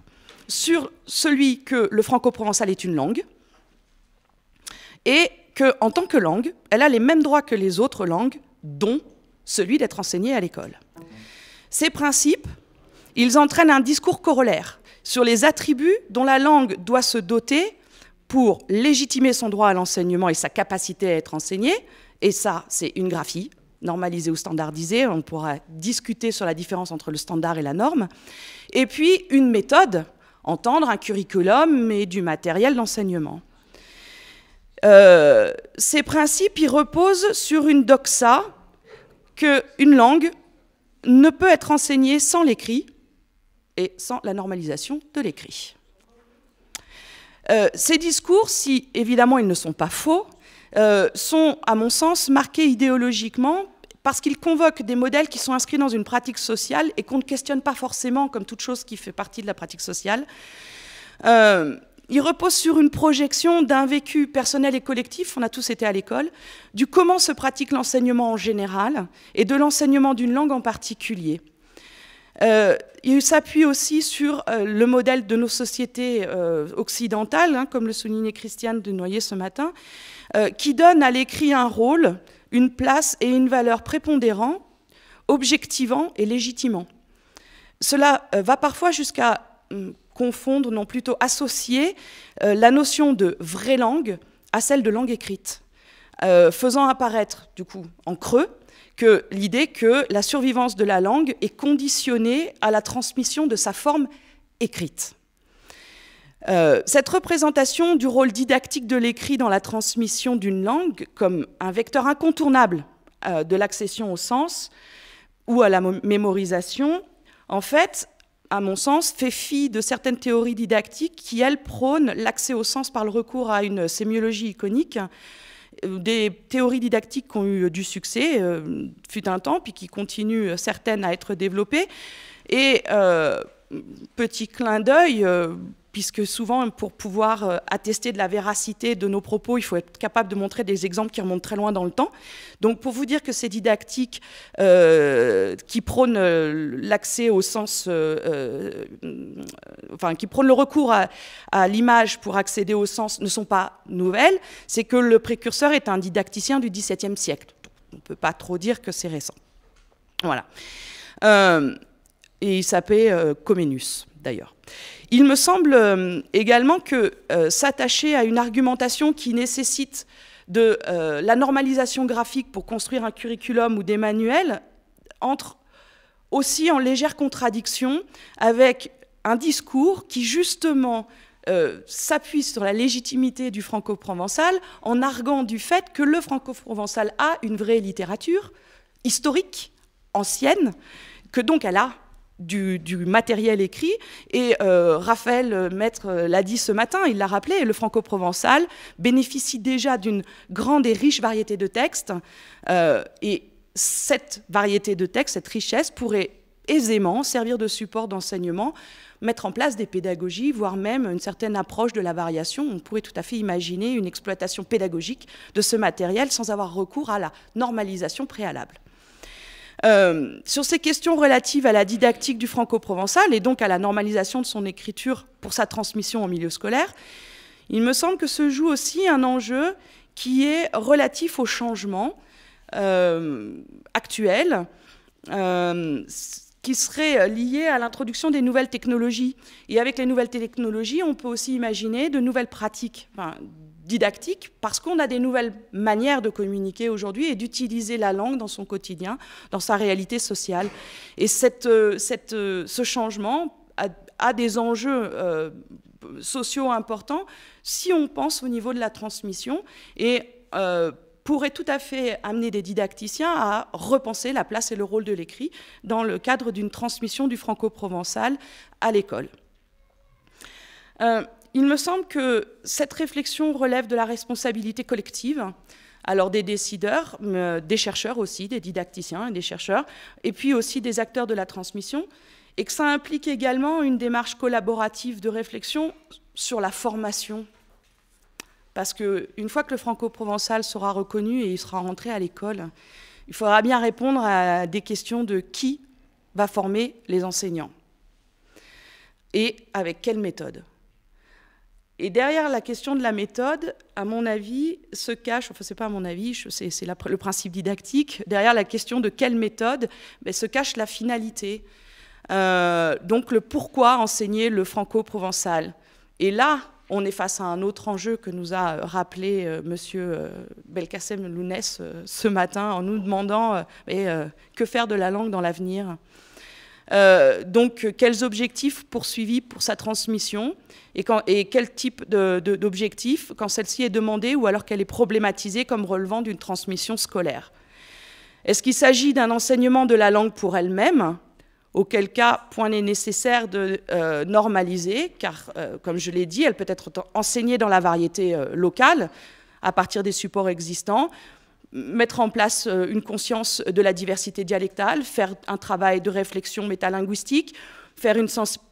Sur celui que le franco-provençal est une langue, et en tant que langue, elle a les mêmes droits que les autres langues, dont celui d'être enseignée à l'école. Ces principes, ils entraînent un discours corollaire sur les attributs dont la langue doit se doter pour légitimer son droit à l'enseignement et sa capacité à être enseignée. Et ça, c'est une graphie, normalisée ou standardisée. On pourra discuter sur la différence entre le standard et la norme. Et puis, une méthode, entendre un curriculum et du matériel d'enseignement. Euh, ces principes, y reposent sur une doxa qu'une langue ne peut être enseignée sans l'écrit et sans la normalisation de l'écrit. Euh, ces discours, si évidemment ils ne sont pas faux, euh, sont, à mon sens, marqués idéologiquement parce qu'ils convoquent des modèles qui sont inscrits dans une pratique sociale et qu'on ne questionne pas forcément comme toute chose qui fait partie de la pratique sociale. Il repose sur une projection d'un vécu personnel et collectif, on a tous été à l'école, du comment se pratique l'enseignement en général et de l'enseignement d'une langue en particulier. Euh, il s'appuie aussi sur euh, le modèle de nos sociétés euh, occidentales, hein, comme le soulignait Christiane de Noyer ce matin, qui donne à l'écrit un rôle, une place et une valeur prépondérant, objectivant et légitimant. Cela va parfois jusqu'à hum, confondre, non plutôt associer euh, la notion de vraie langue à celle de langue écrite, euh, faisant apparaître du coup en creux que l'idée que la survivance de la langue est conditionnée à la transmission de sa forme écrite. Euh, cette représentation du rôle didactique de l'écrit dans la transmission d'une langue comme un vecteur incontournable de l'accession au sens ou à la mémorisation, en fait, à mon sens, fait fi de certaines théories didactiques qui, elles, prônent l'accès au sens par le recours à une sémiologie iconique. Euh, des théories didactiques qui ont eu euh, du succès, euh, fut un temps, puis qui continuent certaines à être développées. Et petit clin d'œil, puisque souvent, pour pouvoir euh, attester de la véracité de nos propos, il faut être capable de montrer des exemples qui remontent très loin dans le temps. Donc, pour vous dire que ces didactiques euh, qui prônent euh, l'accès au sens, enfin, qui prônent le recours à, à l'image pour accéder au sens ne sont pas nouvelles, c'est que le précurseur est un didacticien du XVIIe siècle. On ne peut pas trop dire que c'est récent. Voilà. et il s'appelait Comenius, d'ailleurs. Il me semble euh, également que euh, s'attacher à une argumentation qui nécessite de euh, la normalisation graphique pour construire un curriculum ou des manuels entre aussi en légère contradiction avec un discours qui justement s'appuie sur la légitimité du francoprovençal en arguant du fait que le francoprovençal a une vraie littérature historique, ancienne, que donc elle a du, matériel écrit. Et euh, Raphaël euh, Maître euh, l'a dit ce matin, il l'a rappelé, le franco-provençal bénéficie déjà d'une grande et riche variété de textes. et cette variété de textes, cette richesse pourrait aisément servir de support d'enseignement, mettre en place des pédagogies, voire même une certaine approche de la variation. On pourrait tout à fait imaginer une exploitation pédagogique de ce matériel sans avoir recours à la normalisation préalable. Euh, sur ces questions relatives à la didactique du franco-provençal et donc à la normalisation de son écriture pour sa transmission au milieu scolaire, il me semble que se joue aussi un enjeu qui est relatif au changement euh, actuel, euh, qui serait lié à l'introduction des nouvelles technologies. Et avec les nouvelles technologies, on peut aussi imaginer de nouvelles pratiques, didactique parce qu'on a des nouvelles manières de communiquer aujourd'hui et d'utiliser la langue dans son quotidien, dans sa réalité sociale. Et euh, euh, ce changement a, des enjeux euh, sociaux importants si on pense au niveau de la transmission et pourrait tout à fait amener des didacticiens à repenser la place et le rôle de l'écrit dans le cadre d'une transmission du franco-provençal à l'école. Il me semble que cette réflexion relève de la responsabilité collective, alors des décideurs, euh, des chercheurs aussi, des didacticiens et des chercheurs, et puis aussi des acteurs de la transmission, et que ça implique également une démarche collaborative de réflexion sur la formation. Parce qu'une fois que le franco-provençal sera reconnu et il sera rentré à l'école, il faudra bien répondre à des questions de qui va former les enseignants et avec quelle méthode. Et derrière la question de la méthode, à mon avis, se cache, enfin c'est pas à mon avis, c'est le principe didactique, derrière la question de quelle méthode, ben, se cache la finalité. Euh, donc le pourquoi enseigner le franco-provençal. Et là, on est face à un autre enjeu que nous a rappelé M. Euh, monsieur euh, Belkacem Lounès ce matin en nous demandant que faire de la langue dans l'avenir. Euh, donc, quels objectifs poursuivis pour sa transmission et, quel type d'objectif quand celle-ci est demandée ou alors qu'elle est problématisée comme relevant d'une transmission scolaire. Est-ce qu'il s'agit d'un enseignement de la langue pour elle-même auquel cas point n'est nécessaire de euh, normaliser, car euh, comme je l'ai dit, elle peut être enseignée dans la variété locale à partir des supports existants, mettre en place euh, une conscience de la diversité dialectale, faire un travail de réflexion métalinguistique, faire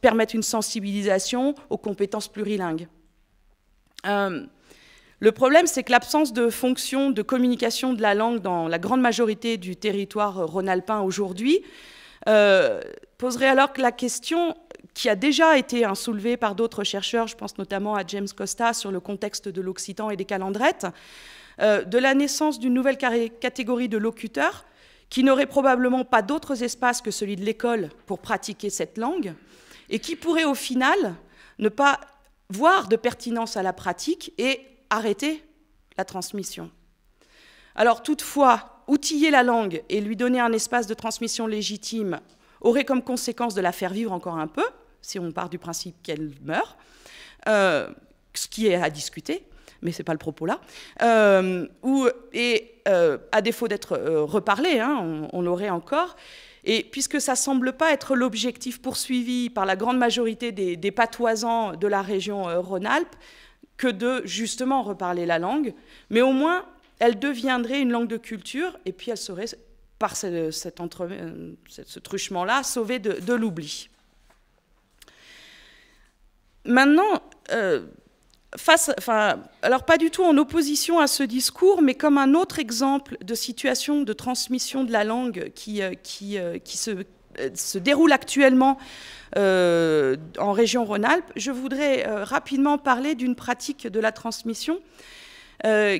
permettre une sensibilisation aux compétences plurilingues. Euh, le problème, c'est que l'absence de fonction de communication de la langue dans la grande majorité du territoire rhône-alpin aujourd'hui euh, poserait alors que la question qui a déjà été hein, soulevée par d'autres chercheurs, je pense notamment à James Costa sur le contexte de l'Occitan et des calendrettes, euh, de la naissance d'une nouvelle catégorie de locuteurs qui n'aurait probablement pas d'autres espaces que celui de l'école pour pratiquer cette langue et qui pourrait au final ne pas voir de pertinence à la pratique et arrêter la transmission. Alors toutefois, outiller la langue et lui donner un espace de transmission légitime aurait comme conséquence de la faire vivre encore un peu, si on part du principe qu'elle meurt, euh, ce qui est à discuter, mais c'est pas le propos là. Euh, et euh, à défaut d'être euh, reparlé, hein, on, l'aurait encore. Et puisque ça semble pas être l'objectif poursuivi par la grande majorité des, patoisants patoisans de la région Rhône-Alpes, que de justement reparler la langue, mais au moins elle deviendrait une langue de culture et puis elle serait par ce, entre, ce truchement-là, sauvée de, l'oubli. Maintenant, alors pas du tout en opposition à ce discours, mais comme un autre exemple de situation de transmission de la langue qui, euh, euh, euh, se, déroule actuellement en région Rhône-Alpes, je voudrais rapidement parler d'une pratique de la transmission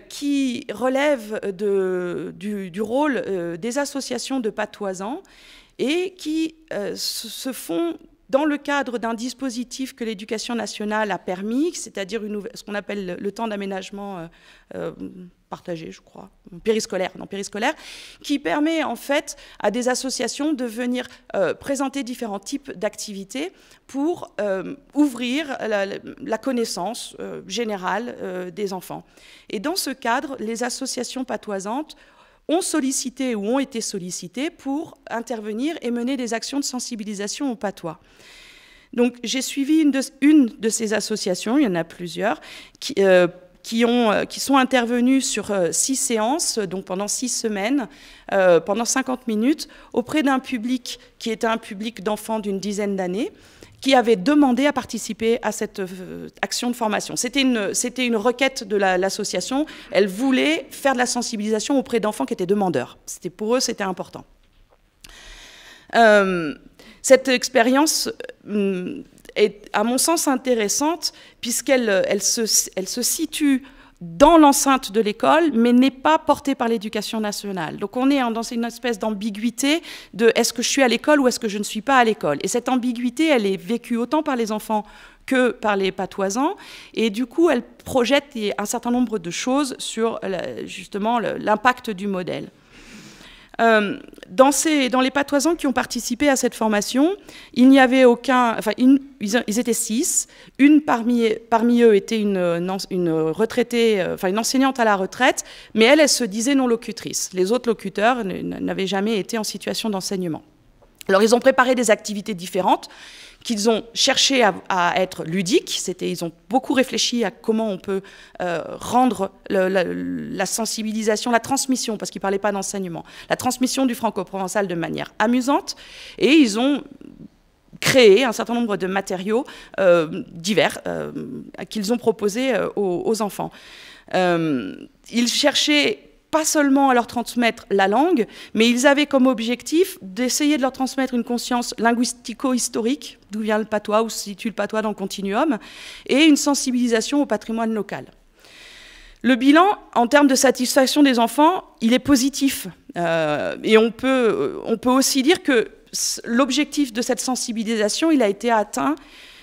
qui relève du, du, rôle des associations de patoisans et qui se font dans le cadre d'un dispositif que l'éducation nationale a permis, c'est-à-dire ce qu'on appelle le temps d'aménagement euh, euh, partagé, je crois, périscolaire, non périscolaire, qui permet en fait à des associations de venir euh, présenter différents types d'activités pour ouvrir la, la connaissance générale des enfants. Et dans ce cadre, les associations patoisantes ont sollicité ou ont été sollicités pour intervenir et mener des actions de sensibilisation au patois. Donc j'ai suivi une de, ces associations, il y en a plusieurs, qui, euh, ont, euh, sont intervenues sur euh, six séances, donc pendant six semaines, pendant 50 minutes, auprès d'un public qui était un public d'enfants d'une dizaine d'années qui avait demandé à participer à cette euh, action de formation. C'était une, c'était une requête de l'association. Elle voulait faire de la sensibilisation auprès d'enfants qui étaient demandeurs. C'était pour eux, c'était important. Euh, cette expérience euh, est, à mon sens, intéressante puisqu'elle elle elle se situe dans l'enceinte de l'école, mais n'est pas portée par l'éducation nationale. Donc on est dans une espèce d'ambiguïté de est-ce que je suis à l'école ou est-ce que je ne suis pas à l'école. Et cette ambiguïté, elle est vécue autant par les enfants que par les patoisans. Et du coup, elle projette un certain nombre de choses sur euh, justement l'impact du modèle. Euh, dans, les patoisans qui ont participé à cette formation, il n'y avait aucun. Enfin, ils, étaient six. Une parmi, eux était une, retraitée, euh, enfin une enseignante à la retraite, mais elle, elle se disait non locutrice. Les autres locuteurs n'avaient jamais été en situation d'enseignement. Alors, ils ont préparé des activités différentes qu'ils ont cherché à, être ludiques. C'était, ils ont beaucoup réfléchi à comment on peut euh, rendre la, sensibilisation, la transmission, parce qu'ils ne parlaient pas d'enseignement, la transmission du francoprovençal de manière amusante. Et ils ont créé un certain nombre de matériaux euh, divers euh, qu'ils ont proposés aux, aux enfants. ils cherchaient pas seulement à leur transmettre la langue, mais ils avaient comme objectif d'essayer de leur transmettre une conscience linguistico-historique, d'où vient le patois, où se situe le patois dans le continuum, et une sensibilisation au patrimoine local. Le bilan, en termes de satisfaction des enfants, il est positif. Euh, et on peut, euh, on aussi dire que l'objectif de cette sensibilisation, il a été atteint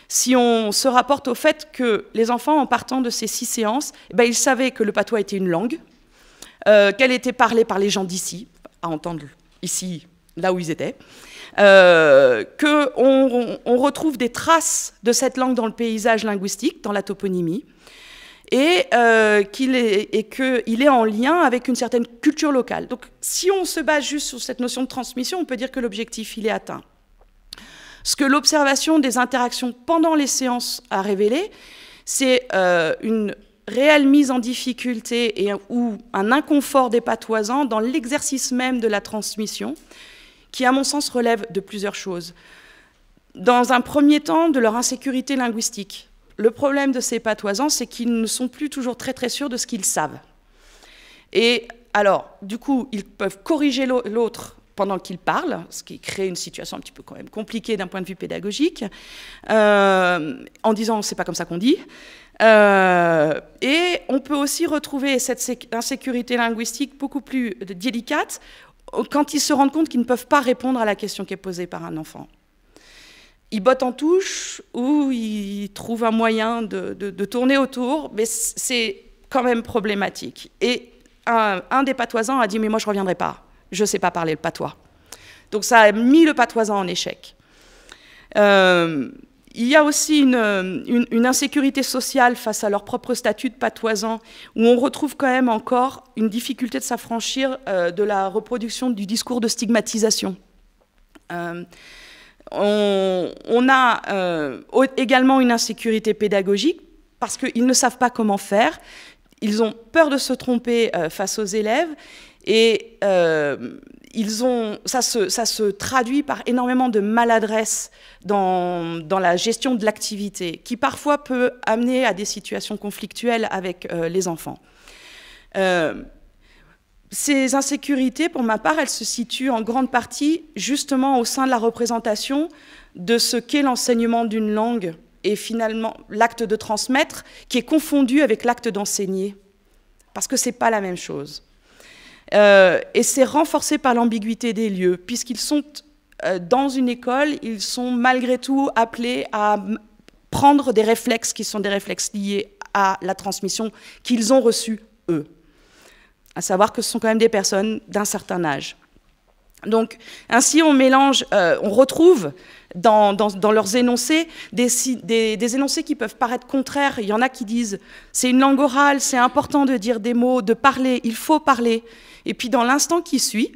si on se rapporte au fait que les enfants, en partant de ces six séances, eh ben, ils savaient que le patois était une langue, euh, qu'elle était parlée par les gens d'ici, à entendre ici, là où ils étaient, euh, qu'on retrouve des traces de cette langue dans le paysage linguistique, dans la toponymie, et euh, qu'il est, en lien avec une certaine culture locale. Donc si on se base juste sur cette notion de transmission, on peut dire que l'objectif, il est atteint. Ce que l'observation des interactions pendant les séances a révélé, c'est une réelle mise en difficulté et, ou un inconfort des patoisants dans l'exercice même de la transmission, qui à mon sens relève de plusieurs choses. Dans un premier temps, de leur insécurité linguistique. Le problème de ces patoisants, c'est qu'ils ne sont plus toujours très très sûrs de ce qu'ils savent. Et alors, du coup, ils peuvent corriger l'autre pendant qu'il parle, ce qui crée une situation un petit peu quand même compliquée d'un point de vue pédagogique, euh, en disant c'est pas comme ça qu'on dit. Euh, et on peut aussi retrouver cette insécurité linguistique beaucoup plus euh, délicate quand ils se rendent compte qu'ils ne peuvent pas répondre à la question qui est posée par un enfant. Ils bottent en touche ou ils trouvent un moyen de, tourner autour, mais c'est quand même problématique. Et un, des patoisans a dit Mais moi, je ne reviendrai pas. Je ne sais pas parler le patois. Donc ça a mis le patoisan en échec. Euh, il y a aussi une, insécurité sociale face à leur propre statut de patoisant, où on retrouve quand même encore une difficulté de s'affranchir euh, de la reproduction du discours de stigmatisation. Euh, on, a euh, également une insécurité pédagogique parce qu'ils ne savent pas comment faire, ils ont peur de se tromper face aux élèves et euh, ils ont, ça, se, traduit par énormément de maladresse dans, la gestion de l'activité, qui parfois peut amener à des situations conflictuelles avec euh, les enfants. Euh, ces insécurités, pour ma part, elles se situent en grande partie justement au sein de la représentation de ce qu'est l'enseignement d'une langue et finalement l'acte de transmettre qui est confondu avec l'acte d'enseigner, parce que ce n'est pas la même chose. Euh, et c'est renforcé par l'ambiguïté des lieux, puisqu'ils sont euh, dans une école, ils sont malgré tout appelés à prendre des réflexes qui sont des réflexes liés à la transmission qu'ils ont reçue eux. À savoir que ce sont quand même des personnes d'un certain âge. Donc ainsi on mélange, euh, on retrouve dans, leurs énoncés, des, énoncés qui peuvent paraître contraires. Il y en a qui disent c'est une langue orale, c'est important de dire des mots, de parler, il faut parler. Et puis dans l'instant qui suit,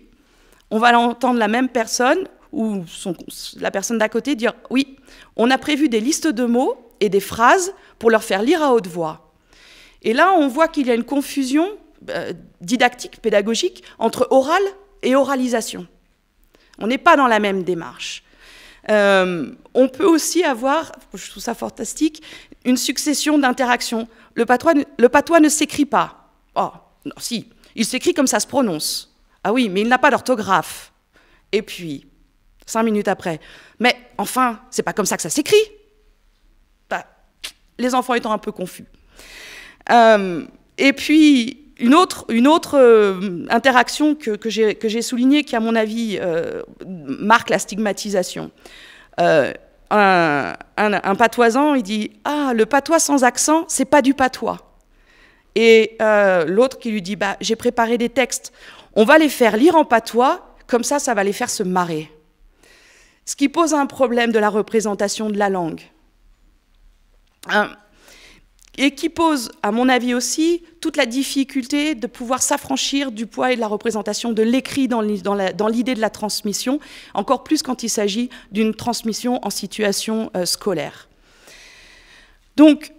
on va entendre la même personne ou son, la personne d'à côté dire oui, on a prévu des listes de mots et des phrases pour leur faire lire à haute voix. Et là, on voit qu'il y a une confusion euh, didactique, pédagogique, entre oral et oralisation. On n'est pas dans la même démarche. Euh, on peut aussi avoir, je trouve ça fantastique, une succession d'interactions. Le patois, le patois ne s'écrit pas. Oh, non, si, il s'écrit comme ça se prononce. Ah oui, mais il n'a pas d'orthographe. Et puis, cinq minutes après, mais enfin, c'est pas comme ça que ça s'écrit. Bah, les enfants étant un peu confus. Euh, et puis, une autre, euh, interaction que, j'ai soulignée, qui, à mon avis, euh, marque la stigmatisation. un, un, patoisant, il dit Ah, le patois sans accent, c'est pas du patois et euh, l'autre qui lui dit bah, J'ai préparé des textes, on va les faire lire en patois, comme ça, ça va les faire se marrer. Ce qui pose un problème de la représentation de la langue. Hein. et qui pose, à mon avis aussi, toute la difficulté de pouvoir s'affranchir du poids et de la représentation de l'écrit dans l'idée de la transmission, encore plus quand il s'agit d'une transmission en situation euh, scolaire. Donc,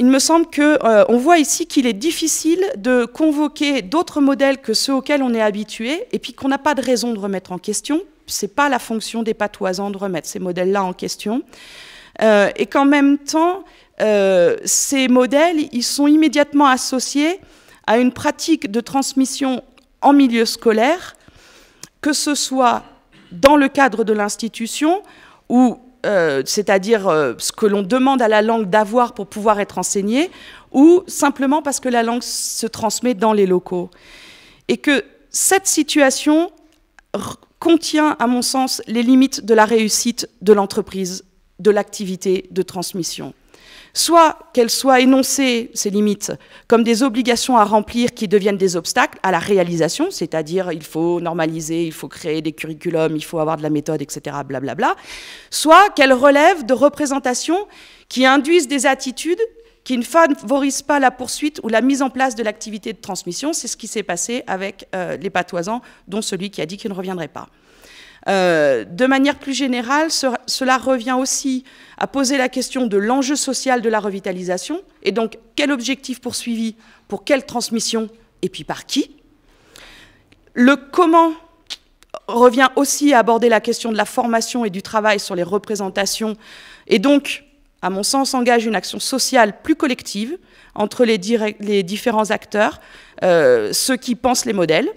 il me semble qu'on euh, voit ici qu'il est difficile de convoquer d'autres modèles que ceux auxquels on est habitué, et puis qu'on n'a pas de raison de remettre en question. C'est pas la fonction des patoisants de remettre ces modèles-là en question, euh, et qu'en même temps, euh, ces modèles, ils sont immédiatement associés à une pratique de transmission en milieu scolaire, que ce soit dans le cadre de l'institution ou euh, c'est-à-dire euh, ce que l'on demande à la langue d'avoir pour pouvoir être enseignée, ou simplement parce que la langue se transmet dans les locaux. Et que cette situation contient, à mon sens, les limites de la réussite de l'entreprise, de l'activité de transmission soit qu'elles soient énoncées, ces limites, comme des obligations à remplir qui deviennent des obstacles à la réalisation, c'est-à-dire il faut normaliser, il faut créer des curriculums, il faut avoir de la méthode, etc., blablabla, soit qu'elles relèvent de représentations qui induisent des attitudes qui ne favorisent pas la poursuite ou la mise en place de l'activité de transmission. C'est ce qui s'est passé avec euh, les patoisans, dont celui qui a dit qu'il ne reviendrait pas. Euh, de manière plus générale, cela revient aussi à poser la question de l'enjeu social de la revitalisation, et donc quel objectif poursuivi, pour quelle transmission, et puis par qui. Le comment revient aussi à aborder la question de la formation et du travail sur les représentations, et donc, à mon sens, engage une action sociale plus collective entre les, différents acteurs, euh, ceux qui pensent les modèles,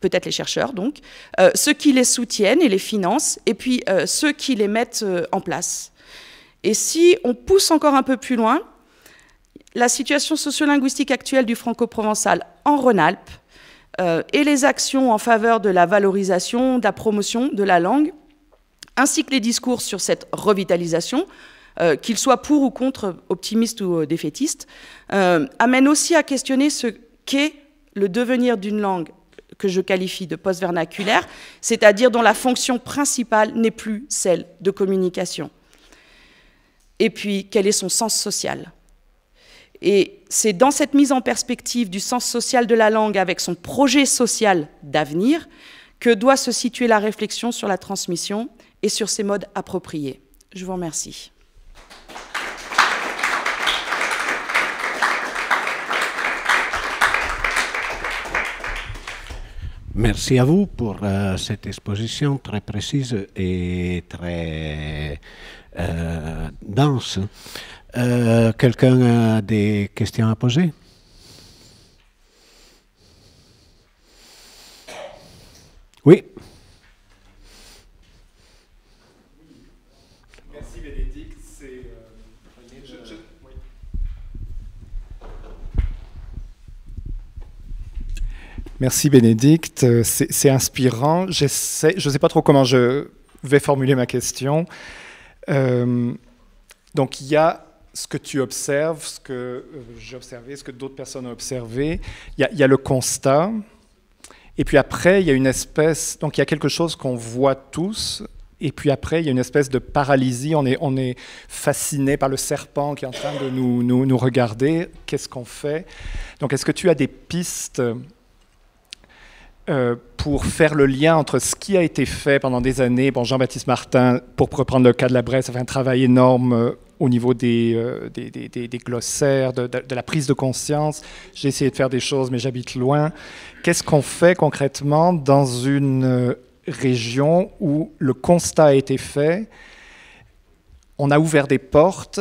peut-être les chercheurs donc, euh, ceux qui les soutiennent et les financent, et puis euh, ceux qui les mettent euh, en place. Et si on pousse encore un peu plus loin, la situation sociolinguistique actuelle du franco-provençal en Rhône-Alpes et les actions en faveur de la valorisation, de la promotion de la langue, ainsi que les discours sur cette revitalisation, qu'ils soient pour ou contre, optimistes ou défaitistes, amènent aussi à questionner ce qu'est le devenir d'une langue que je qualifie de post-vernaculaire, c'est-à-dire dont la fonction principale n'est plus celle de communication. Et puis, quel est son sens social Et c'est dans cette mise en perspective du sens social de la langue avec son projet social d'avenir que doit se situer la réflexion sur la transmission et sur ses modes appropriés. Je vous remercie. Merci à vous pour euh, cette exposition très précise et très euh, dense. Euh, quelqu'un a des questions à poser Oui. Merci Bénédicte, euh, c'est inspirant. Je ne sais pas trop comment je vais formuler ma question. Euh, donc il y a ce que tu observes, ce que euh, j'ai observé, ce que d'autres personnes ont observé. Il y, a le constat. Et puis après, il y a une espèce, donc il y a quelque chose qu'on voit tous. Et puis après, il y a une espèce de paralysie. On est, on est fasciné par le serpent qui est en train de nous, nous regarder. Qu'est-ce qu'on fait Donc, est-ce que tu as des pistes euh, pour faire le lien entre ce qui a été fait pendant des années. Bon, Jean-Baptiste Martin, pour reprendre le cas de la Bresse, a fait un travail énorme euh, au niveau des, euh, glossaires, de, la prise de conscience. J'ai essayé de faire des choses, mais j'habite loin. Qu'est-ce qu'on fait concrètement dans une région où le constat a été fait On a ouvert des portes,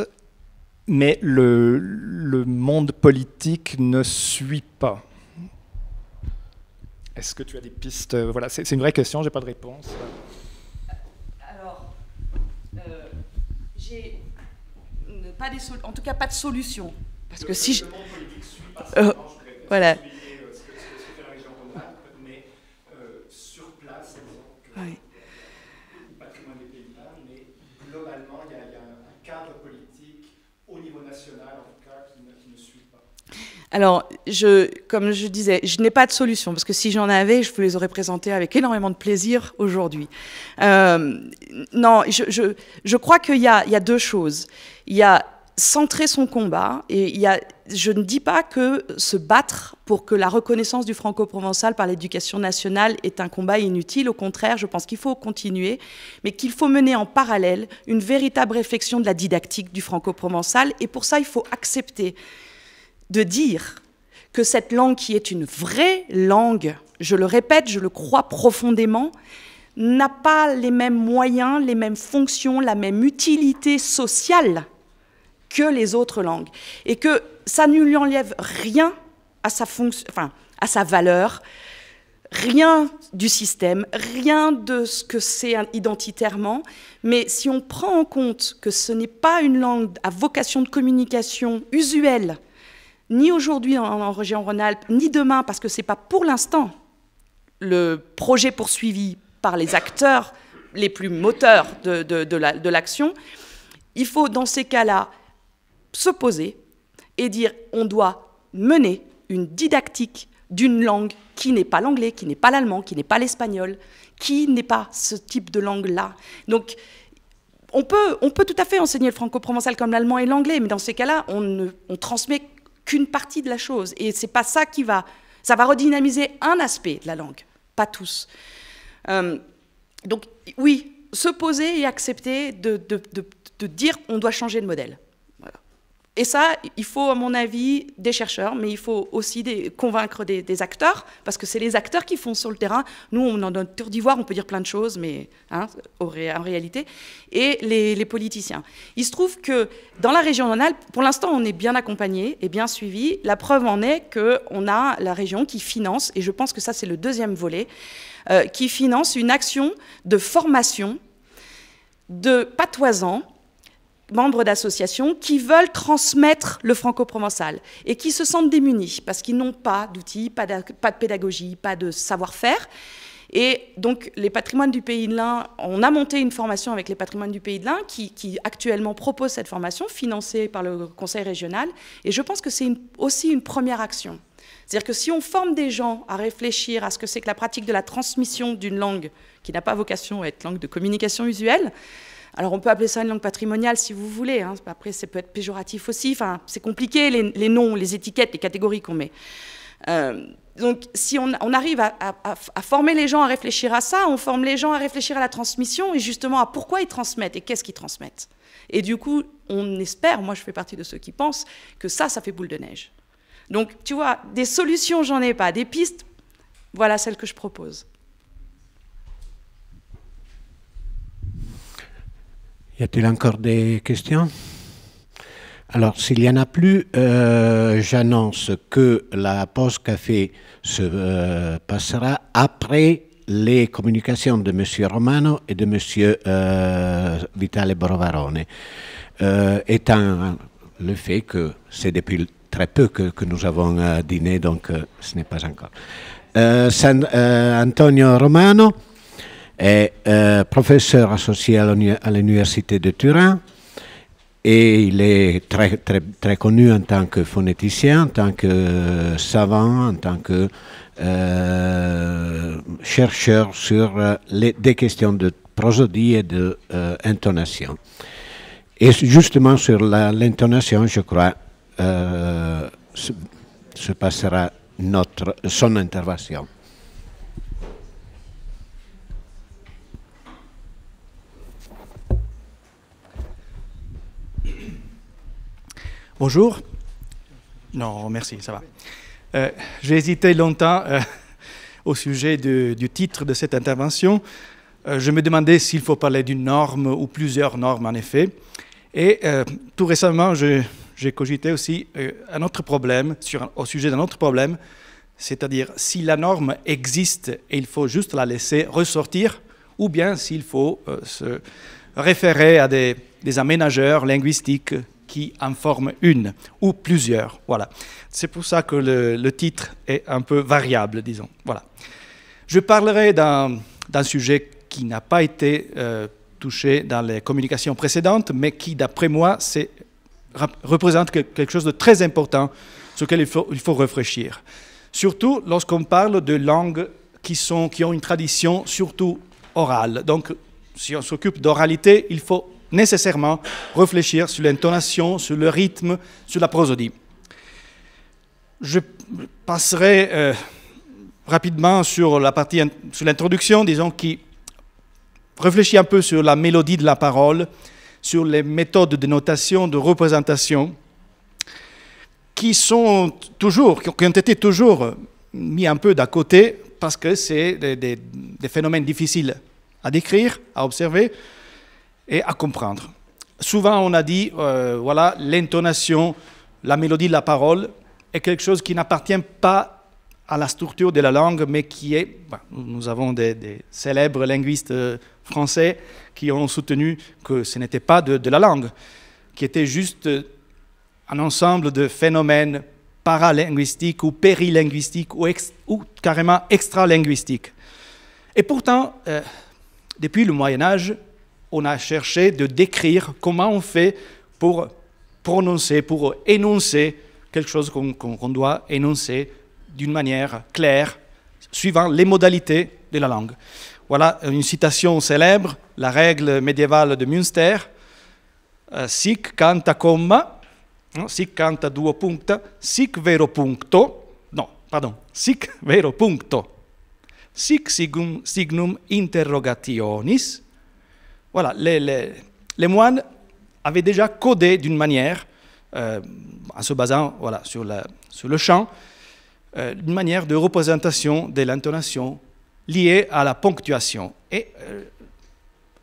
mais le monde politique ne suit pas. Est-ce que tu as des pistes euh, Voilà, c'est une vraie question, j'ai pas de réponse. Alors, euh, j'ai pas des en tout cas pas de solution, parce que si je, euh, voilà, Alors, comme je disais, je n'ai pas de solution, parce que si j'en avais, je vous les aurais présentées avec énormément de plaisir aujourd'hui. Euh, non, je, crois qu'il y, a, deux choses. Il y a centrer son combat, et il y a, je ne dis pas que se battre pour que la reconnaissance du franco-provençal par l'éducation nationale est un combat inutile. Au contraire, je pense qu'il faut continuer, mais qu'il faut mener en parallèle une véritable réflexion de la didactique du franco-provençal. Et pour ça, il faut accepter de dire que cette langue qui est une vraie langue, je le répète, je le crois profondément, n'a pas les mêmes moyens, les mêmes fonctions, la même utilité sociale que les autres langues. Et que ça ne lui enlève rien à sa, à sa valeur, rien du système, rien de ce que c'est identitairement. Mais si on prend en compte que ce n'est pas une langue à vocation de communication usuelle, ni aujourd'hui en, région Rhône-Alpes, ni demain, parce que ce n'est pas pour l'instant le projet poursuivi par les acteurs les plus moteurs de, de, l'action, il faut dans ces cas-là se poser et dire on doit mener une didactique d'une langue qui n'est pas l'anglais, qui n'est pas l'allemand, qui n'est pas l'espagnol, qui n'est pas ce type de langue-là. Donc, on peut, on peut tout à fait enseigner le franco-provençal comme l'allemand et l'anglais, mais dans ces cas-là, on ne on transmet qu'une partie de la chose. Et c'est pas ça qui va. Ça va redynamiser un aspect de la langue, pas tous. Euh, donc oui, se poser et accepter de, de dire on doit changer de modèle. Et ça, il faut, à mon avis, des chercheurs, mais il faut aussi convaincre des, acteurs, parce que c'est les acteurs qui font sur le terrain. Nous, on en le tour d'ivoire, on peut dire plein de choses, mais hein, en réalité, et les, politiciens. Il se trouve que dans la région en Alpes, pour l'instant, on est bien accompagné et bien suivi. La preuve en est qu'on a la région qui finance, et je pense que ça, c'est le deuxième volet, euh, qui finance une action de formation de patoisants, membres d'associations qui veulent transmettre le franco-provençal et qui se sentent démunis parce qu'ils n'ont pas d'outils, pas, de pédagogie, pas de savoir-faire. Et donc les patrimoines du Pays de l'Ain, on a monté une formation avec les patrimoines du Pays de l'Ain qui, qui, actuellement propose cette formation financée par le Conseil régional. Et je pense que c'est aussi une première action. C'est-à-dire que si on forme des gens à réfléchir à ce que c'est que la pratique de la transmission d'une langue qui n'a pas vocation à être langue de communication usuelle, alors on peut appeler ça une langue patrimoniale si vous voulez, hein. après ça peut être péjoratif aussi, enfin, c'est compliqué les, noms, les étiquettes, les catégories qu'on met. Euh, donc si on, arrive à, à, former les gens à réfléchir à ça, on forme les gens à réfléchir à la transmission et justement à pourquoi ils transmettent et qu'est-ce qu'ils transmettent. Et du coup, on espère, moi je fais partie de ceux qui pensent, que ça, ça fait boule de neige. Donc tu vois, des solutions, j'en ai pas, des pistes, voilà celles que je propose. Y a-t-il encore des questions alors, s'il n'y en a plus, euh, j'annonce que la pause café se euh, passera après les communications de M. Romano et de M. Euh, Vitale Borovarone, étant le fait que c'est depuis très peu que, nous avons dîné, donc ce n'est pas encore. Antonio Romano est euh, professeur associé à l'université de Turin et il est très, très, connu en tant que phonéticien, en tant que euh, savant, en tant que euh, chercheur sur des questions de prosodie et d'intonation. et justement sur l'intonation, je crois, se, se, passera notre, son intervention. Bonjour. Non, merci, ça va. Euh, j'ai hésité longtemps euh, au sujet du titre de cette intervention. Euh, je me demandais s'il faut parler d'une norme ou plusieurs normes, en effet. Et tout récemment, j'ai cogité aussi un autre problème, au sujet d'un autre problème, c'est-à-dire si la norme existe et il faut juste la laisser ressortir, ou bien s'il faut se référer à des aménageurs linguistiques qui en forment une ou plusieurs. Voilà. C'est pour ça que le, titre est un peu variable, disons. Voilà. Je parlerai d'un sujet qui n'a pas été euh, touché dans les communications précédentes, mais qui, d'après moi, représente quelque chose de très important sur lequel il faut, réfléchir. Surtout lorsqu'on parle de langues qui, sont, qui ont une tradition surtout orale. Donc, si on s'occupe d'oralité, il faut nécessairement réfléchir sur l'intonation, sur le rythme, sur la prosodie. Je passerai euh, rapidement sur la partie sur l'introduction, disons, qui réfléchit un peu sur la mélodie de la parole, sur les méthodes de notation, de représentation, qui sont toujours, qui ont été toujours mis un peu d'à côté parce que c'est des, des, phénomènes difficiles à décrire, à observer, et à comprendre. Souvent, on a dit, euh, voilà, l'intonation, la mélodie de la parole est quelque chose qui n'appartient pas à la structure de la langue, mais qui est, bah, nous avons des, célèbres linguistes euh, français qui ont soutenu que ce n'était pas de, la langue, qui était juste euh, un ensemble de phénomènes paralinguistiques ou périlinguistiques ou, ex, ou carrément extralinguistiques. Et pourtant, depuis le Moyen Âge, on a cherché de décrire comment on fait pour prononcer, pour énoncer quelque chose qu'on doit énoncer d'une manière claire, suivant les modalités de la langue. Voilà une citation célèbre, la règle médiévale de Münster. Euh, sic canta comma, hein, sic canta duo puncta, sic vero puncto, non, pardon, sic vero puncto, sic signum, signum interrogationis, voilà, les, moines avaient déjà codé d'une manière, euh, en se basant voilà, sur, le chant, euh, une manière de représentation de l'intonation liée à la ponctuation. Et euh,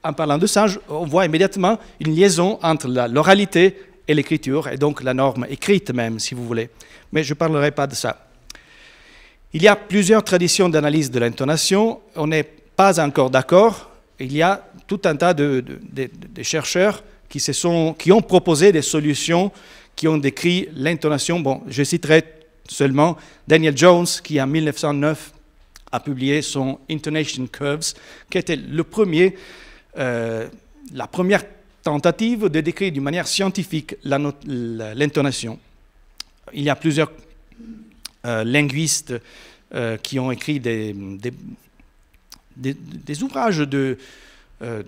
en parlant de ça, on voit immédiatement une liaison entre l'oralité et l'écriture, et donc la norme écrite même, si vous voulez. Mais je ne parlerai pas de ça. Il y a plusieurs traditions d'analyse de l'intonation. On n'est pas encore d'accord. Il y a tout un tas de, chercheurs qui, se sont, qui ont proposé des solutions qui ont décrit l'intonation. Bon, je citerai seulement Daniel Jones, qui en 1909 a publié son Intonation Curves, qui était le premier, euh, la première tentative de décrire d'une manière scientifique l'intonation. Il y a plusieurs euh, linguistes euh, qui ont écrit des, des ouvrages de, euh,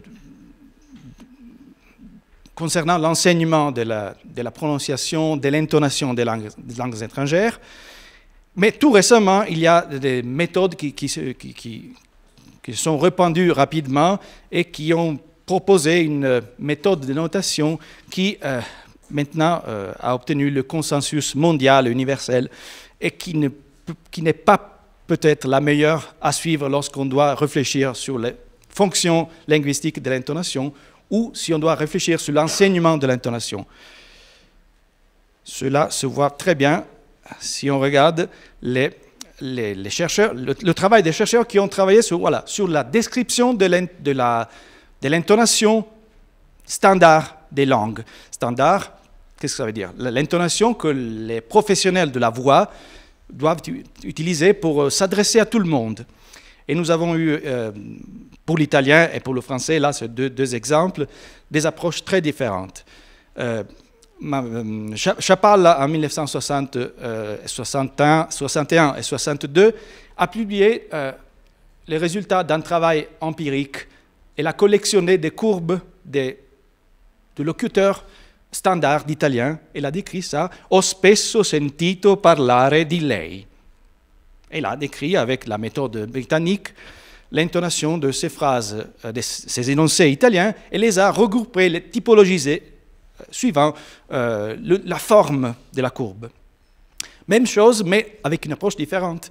concernant l'enseignement de la, de la, prononciation, de l'intonation des langues, des langues, étrangères. Mais tout récemment, il y a des méthodes qui, qui, qui, sont répandues rapidement et qui ont proposé une méthode de notation qui euh, maintenant euh, a obtenu le consensus mondial universel et qui n'est pas peut-être la meilleure à suivre lorsqu'on doit réfléchir sur les fonction linguistique de l'intonation ou si on doit réfléchir sur l'enseignement de l'intonation. Cela se voit très bien si on regarde les, les, chercheurs, le, travail des chercheurs qui ont travaillé voilà, sur la description de l'intonation standard des langues. Standard, qu'est-ce que ça veut dire L'intonation que les professionnels de la voix doivent utiliser pour euh, s'adresser à tout le monde. Et nous avons eu, euh, pour l'italien et pour le français, là, ces deux, exemples, des approches très différentes. Euh, euh en 1961 euh, et 62, a publié les résultats d'un travail empirique. et a collectionné des courbes des, de locuteurs standard d'italien. et a décrit ça. Ho spesso sentito parlare di lei. Elle a décrit avec la méthode britannique l'intonation de ces phrases, euh, de ces énoncés italiens, et les a regroupés, les typologisés, euh, suivant euh, la forme de la courbe. Même chose, mais avec une approche différente.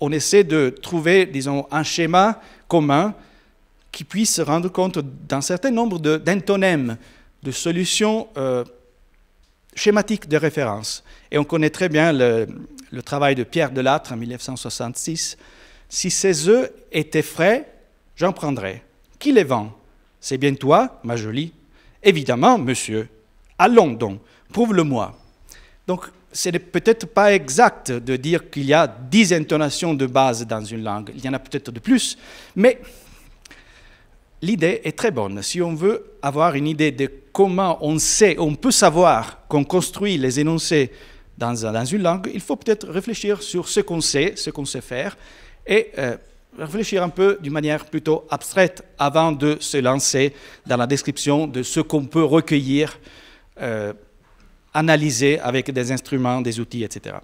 On essaie de trouver, disons, un schéma commun qui puisse se rendre compte d'un certain nombre d'intonèmes, de, solutions schématiques de référence. Et on connaît très bien le, travail de Pierre Delattre en 1966. Si ces œufs étaient frais, j'en prendrais. Qui les vend C'est bien toi, ma jolie Évidemment, monsieur. Allons donc, prouve-le-moi. Donc, ce n'est peut-être pas exact de dire qu'il y a dix intonations de base dans une langue. Il y en a peut-être de plus, mais l'idée est très bonne. Si on veut avoir une idée de comment on sait, on peut savoir qu'on construit les énoncés dans, une langue, il faut peut-être réfléchir sur ce qu'on sait, ce qu'on sait faire, et euh, réfléchir un peu d'une manière plutôt abstraite avant de se lancer dans la description de ce qu'on peut recueillir, euh, analyser avec des instruments, des outils, etc.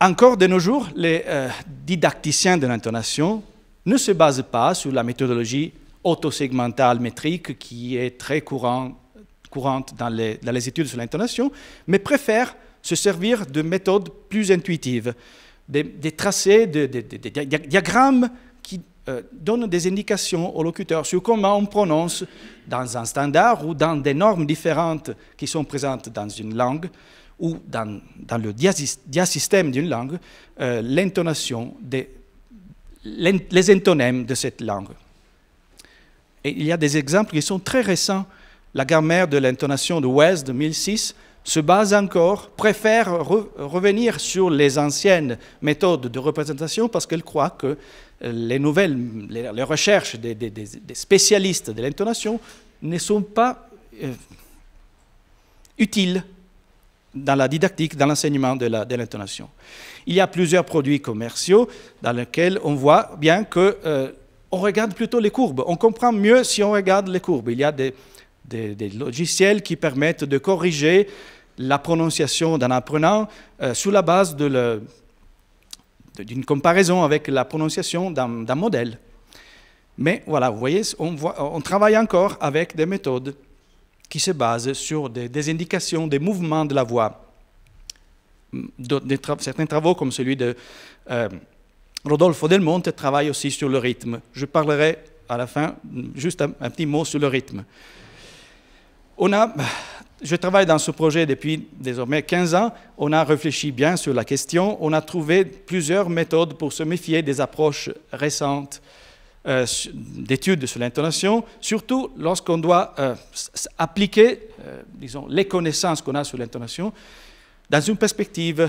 Encore de nos jours, les euh, didacticiens de l'intonation ne se basent pas sur la méthodologie autosegmentale métrique qui est très courante courante dans les, études sur l'intonation, mais préfèrent se servir de méthodes plus intuitives, des, tracés, des, diagrammes qui euh, donnent des indications au locuteur sur comment on prononce dans un standard ou dans des normes différentes qui sont présentes dans une langue ou dans, le diasystème d'une langue, euh, l'intonation les intonèmes de cette langue. Et il y a des exemples qui sont très récents la grammaire de l'intonation de West, de 1006 se base encore, préfère revenir sur les anciennes méthodes de représentation parce qu'elle croit que euh, les nouvelles, les, recherches des, spécialistes de l'intonation ne sont pas euh, utiles dans la didactique, dans l'enseignement de l'intonation. Il y a plusieurs produits commerciaux dans lesquels on voit bien que euh, on regarde plutôt les courbes. On comprend mieux si on regarde les courbes. Il y a des, des, logiciels qui permettent de corriger la prononciation d'un apprenant euh, sous sur la base d'une comparaison avec la prononciation d'un modèle. Mais voilà, vous voyez, on, travaille encore avec des méthodes qui se basent sur des, indications, des mouvements de la voix. Mm, certains travaux, comme celui de euh, Rodolfo Del Monte, travaillent aussi sur le rythme. Je parlerai à la fin mm, juste un petit mot sur le rythme. On a, je travaille dans ce projet depuis désormais 15 ans. On a réfléchi bien sur la question. On a trouvé plusieurs méthodes pour se méfier des approches récentes euh, d'études sur l'intonation, surtout lorsqu'on doit euh, appliquer, euh, disons, les connaissances qu'on a sur l'intonation dans une perspective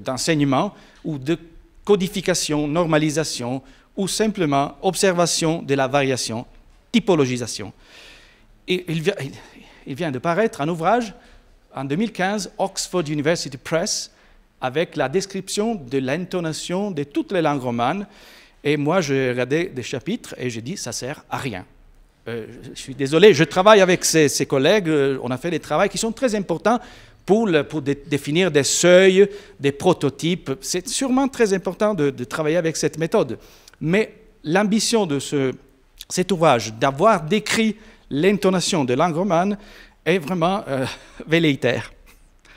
d'enseignement ou de codification, normalisation ou simplement observation de la variation, typologisation il, vient, de paraître un ouvrage en 2015, Oxford University Press, avec la description de l'intonation de toutes les langues romanes. Et moi, j'ai regardé des chapitres et j'ai dit, ça sert à rien. Euh, je suis désolé, je travaille avec ces, collègues, euh, on a fait des travaux qui sont très importants pour, définir des seuils, des prototypes. C'est sûrement très important de, travailler avec cette méthode. Mais l'ambition de cet ouvrage, d'avoir décrit l'intonation de langue romane est vraiment euh,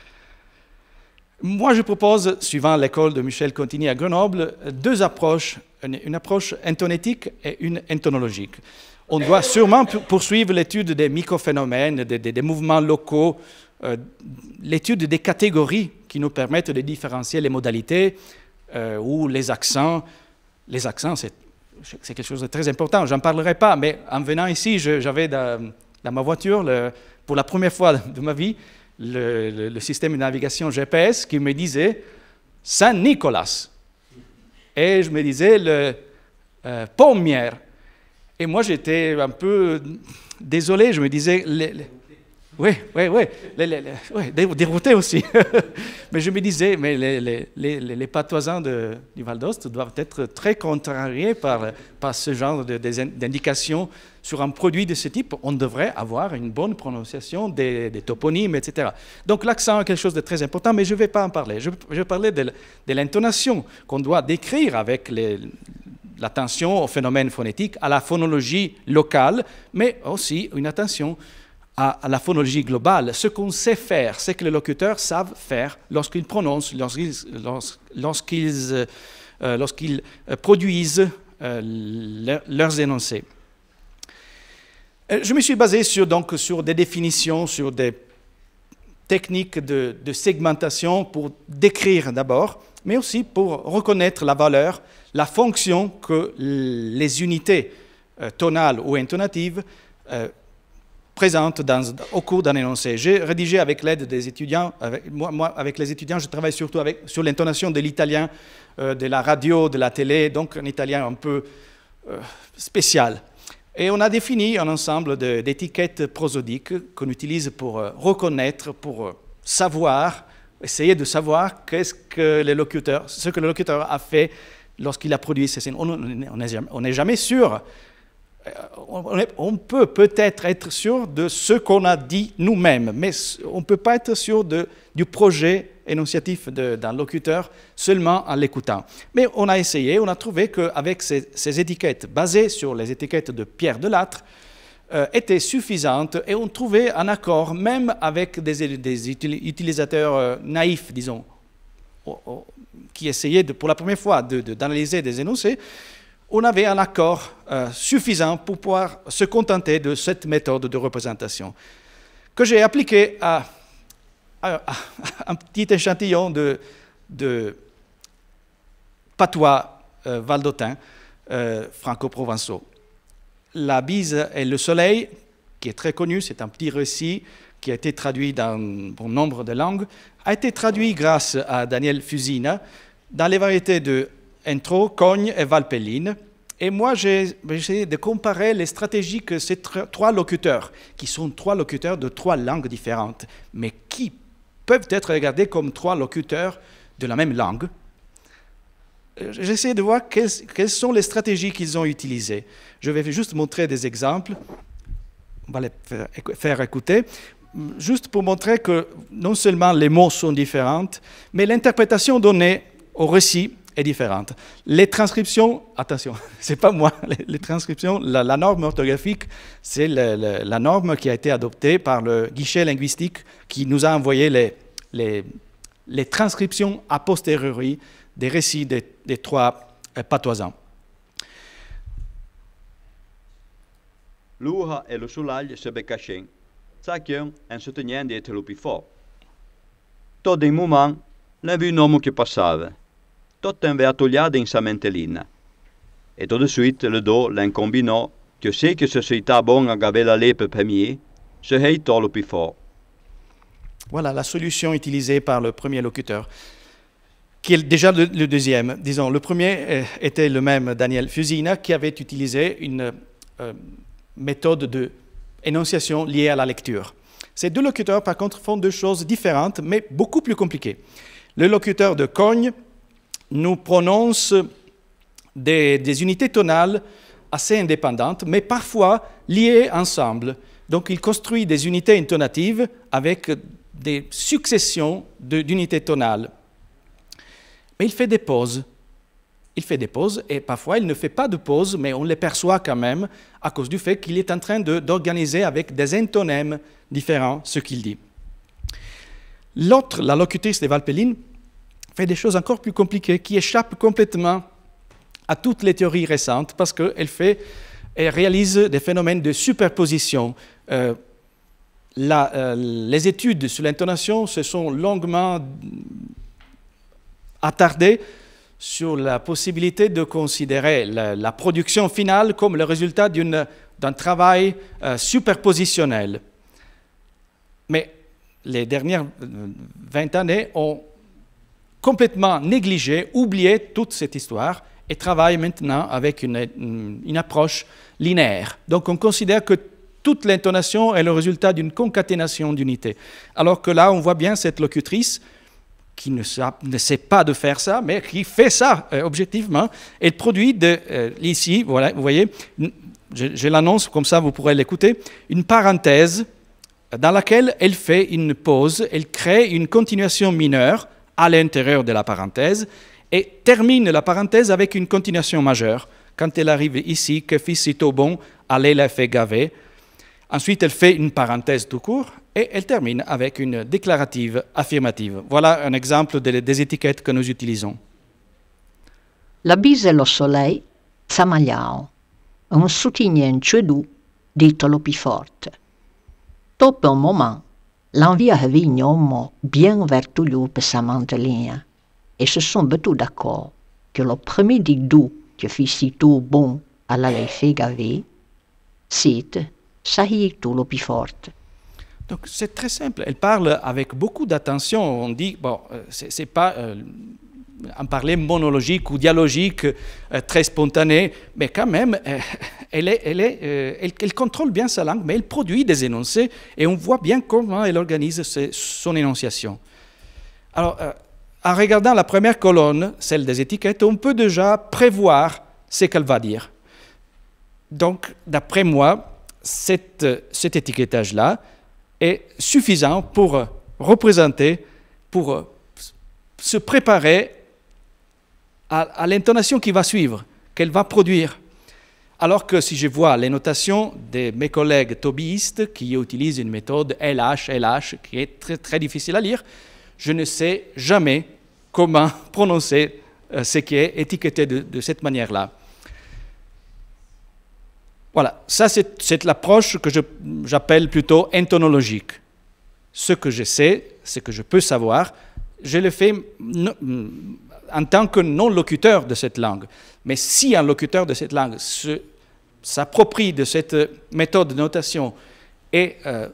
Moi, je propose, suivant l'école de Michel Contini à Grenoble, deux approches, une, approche intonétique et une entonologique. On doit sûrement poursuivre l'étude des microphénomènes, des, mouvements locaux, euh, l'étude des catégories qui nous permettent de différencier les modalités euh, ou les accents. Les accents, c'est c'est quelque chose de très important, j'en parlerai pas, mais en venant ici, j'avais dans, ma voiture, le, pour la première fois de ma vie, le, système de navigation GPS qui me disait Saint-Nicolas. Et je me disais le euh, Pommière. Et moi, j'étais un peu désolé, je me disais, oui, oui, oui. dérouté aussi. mais je me disais, mais les, patoisans du Val d'Ost doivent être très contrariés par, par ce genre d'indications sur un produit de ce type. On devrait avoir une bonne prononciation des, toponymes, etc. Donc l'accent est quelque chose de très important, mais je ne vais pas en parler. Je, je vais parler de, l'intonation qu'on doit décrire avec les, l'attention au phénomène phonétique, à la phonologie locale, mais aussi une attention à, la phonologie globale. Ce qu'on sait faire, c'est que les locuteurs savent faire lorsqu'ils prononcent, lorsqu'ils lorsqu'ils euh, euh, euh, produisent leurs énoncés. Je me suis basé sur, donc, sur des définitions, sur des techniques de, segmentation pour décrire d'abord, mais aussi pour reconnaître la valeur, la fonction que les unités tonales ou intonatives présente dans, au cours d'un énoncé. J'ai rédigé avec l'aide des étudiants, moi, moi, avec les étudiants, je travaille surtout avec, sur l'intonation de l'italien, euh, de la radio, de la télé, donc un italien un peu euh, spécial. Et on a défini un ensemble d'étiquettes prosodiques qu'on utilise pour euh, reconnaître, pour savoir, essayer de savoir qu'est-ce que le locuteur, ce que le a fait lorsqu'il a produit ces scènes. On n'est jamais, jamais sûr on peut peut-être être sûr de ce qu'on a dit nous-mêmes, mais on ne peut pas être sûr du projet énonciatif d'un locuteur seulement en l'écoutant. Mais on a essayé, on a trouvé qu'avec ces, étiquettes basées sur les étiquettes de Pierre Delattre, euh, étaient suffisantes et on trouvait un accord même avec des, utilisateurs euh, naïfs, disons, qui essayaient pour la première fois d'analyser des énoncés on avait un accord euh, suffisant pour pouvoir se contenter de cette méthode de représentation que j'ai appliquée à, un petit échantillon de, patois euh, valdotin euh, franco-provençaux. La bise et le soleil, qui est très connu, c'est un petit récit qui a été traduit dans bon nombre de langues, a été traduit grâce à Daniel Fusina dans les variétés de Intro, Cogne et Valpelline. Et moi, j'ai essayé de comparer les stratégies que ces trois locuteurs, qui sont trois locuteurs de trois langues différentes, mais qui peuvent être regardés comme trois locuteurs de la même langue, euh, j'ai essayé de voir quelles, sont les stratégies qu'ils ont utilisées. Je vais juste montrer des exemples. On va les faire, faire écouter juste pour montrer que non seulement les mots sont différents, mais l'interprétation donnée au récit est Les transcriptions, attention, c'est pas moi, les, transcriptions, la, norme orthographique, c'est la norme qui a été adoptée par le guichet linguistique qui nous a envoyé les, transcriptions a posteriori des récits des, trois euh, patoisans. et le soulage se en soutenant d'être le plus fort. Tout l'un vu qui passait. Et e de suite, le que que ce Voilà la solution utilisée par le premier locuteur, qui est déjà le, deuxième. Disons, le premier euh, était le même Daniel Fusina, qui avait utilisé une euh, méthode de énonciation liée à la lecture. Ces deux locuteurs, par contre, font deux choses différentes, mais beaucoup plus compliquées. Le locuteur de Cogne nous prononce des, unités tonales assez indépendantes, mais parfois liées ensemble. Donc il construit des unités intonatives avec des successions d'unités tonales. Mais il fait des pauses. Il fait des pauses et parfois il ne fait pas de pauses, mais on les perçoit quand même à cause du fait qu'il est en train d'organiser avec des intonèmes différents ce qu'il dit. L'autre, la locutrice de Valpelline, fait des choses encore plus compliquées qui échappent complètement à toutes les théories récentes parce qu'elle fait, elle réalise des phénomènes de superposition. Euh, euh, les études sur l'intonation se sont longuement attardées sur la possibilité de considérer la, production finale comme le résultat d'un travail euh, superpositionnel. Mais les dernières 20 années ont complètement négligé, oublié toute cette histoire et travaille maintenant avec une, approche linéaire. Donc on considère que toute l'intonation est le résultat d'une concaténation d'unités. Alors que là, on voit bien cette locutrice qui ne, sait pas de faire ça, mais qui fait ça euh, objectivement. Elle produit de, euh, ici, voilà, vous voyez, je l'annonce comme ça, vous pourrez l'écouter, une parenthèse dans laquelle elle fait une pause, elle crée une continuation mineure à l'intérieur de la parenthèse et termine la parenthèse avec une continuation majeure. Quand elle arrive ici, que fit sitôt bon, allez la Ensuite, elle fait une parenthèse tout court et elle termine avec une déclarative affirmative. Voilà un exemple des, étiquettes que nous utilisons. La bise soleil un soutien dit forte. un moment, L'envie à Vignon bien vers tout sa linea, hein. et se sont beaucoup d'accord que le premier didou que fit sitôt bon à la fait gaver, c'est tout le plus fort. Donc c'est très simple. Elle parle avec beaucoup d'attention. On dit, bon, euh, c'est pas. Euh, en parler monologique ou dialogique, euh, très spontané mais quand même, euh, elle, est, elle, est, euh, contrôle bien sa langue, mais elle produit des énoncés et on voit bien comment elle organise son énonciation. Alors, en regardant la première colonne, celle des étiquettes, on peut déjà prévoir ce qu'elle va dire. Donc, d'après moi, cette, cet étiquetage-là est suffisant pour représenter, pour se préparer à, l'intonation qui va suivre, qu'elle va produire. Alors que si je vois les notations de mes collègues tobiistes qui utilisent une méthode LH, LH, qui est très, très difficile à lire, je ne sais jamais comment prononcer euh, ce qui est étiqueté de, de cette manière-là. Voilà, ça c'est l'approche que j'appelle plutôt entonologique. Ce que je sais, ce que je peux savoir, je le fais en tant que non-locuteur de cette langue. Mais si un locuteur de cette langue s'approprie de cette euh, méthode de notation et euh,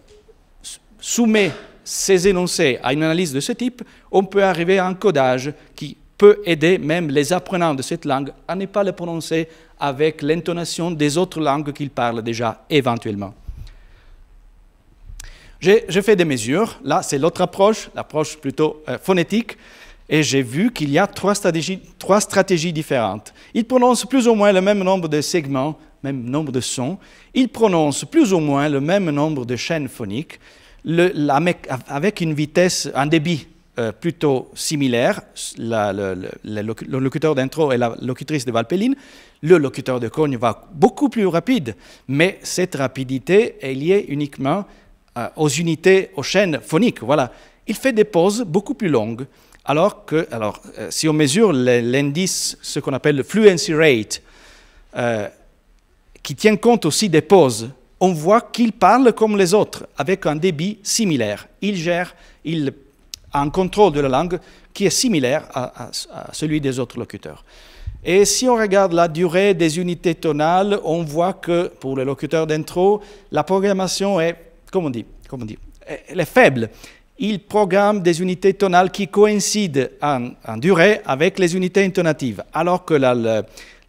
soumet ses énoncés à une analyse de ce type, on peut arriver à un codage qui peut aider même les apprenants de cette langue à ne pas les prononcer avec l'intonation des autres langues qu'ils parlent déjà éventuellement. J'ai fait des mesures, là c'est l'autre approche, l'approche plutôt euh, phonétique. Et j'ai vu qu'il y a trois stratégies, trois stratégies différentes. Il prononce plus ou moins le même nombre de segments, même nombre de sons. Il prononce plus ou moins le même nombre de chaînes phoniques, avec une vitesse, un débit euh, plutôt similaire, le, locuteur d'intro et la locutrice de Valpelline, le locuteur de Cogne va beaucoup plus rapide, mais cette rapidité est liée uniquement euh, aux unités, aux chaînes phoniques. Voilà. Il fait des pauses beaucoup plus longues. Alors que, alors, euh, si on mesure l'indice, ce qu'on appelle le fluency rate, euh, qui tient compte aussi des pauses, on voit qu'il parle comme les autres, avec un débit similaire. Il gère, il a un contrôle de la langue qui est similaire à, celui des autres locuteurs. Et si on regarde la durée des unités tonales, on voit que pour les locuteurs d'intro, la programmation est, comme dit, comme dit, elle est faible il programme des unités tonales qui coïncident en, durée avec les unités intonatives, alors que la,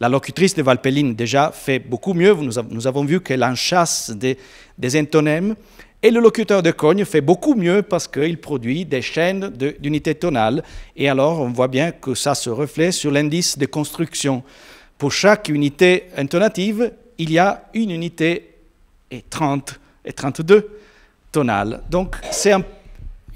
locutrice de Valpelline déjà fait beaucoup mieux. Nous, avons vu qu'elle enchasse des, des intonèmes. Et le locuteur de Cogne fait beaucoup mieux parce qu'il produit des chaînes d'unités tonales. Et alors, on voit bien que ça se reflète sur l'indice de construction. Pour chaque unité intonative, il y a une unité et 30 et 32 tonales. Donc, c'est un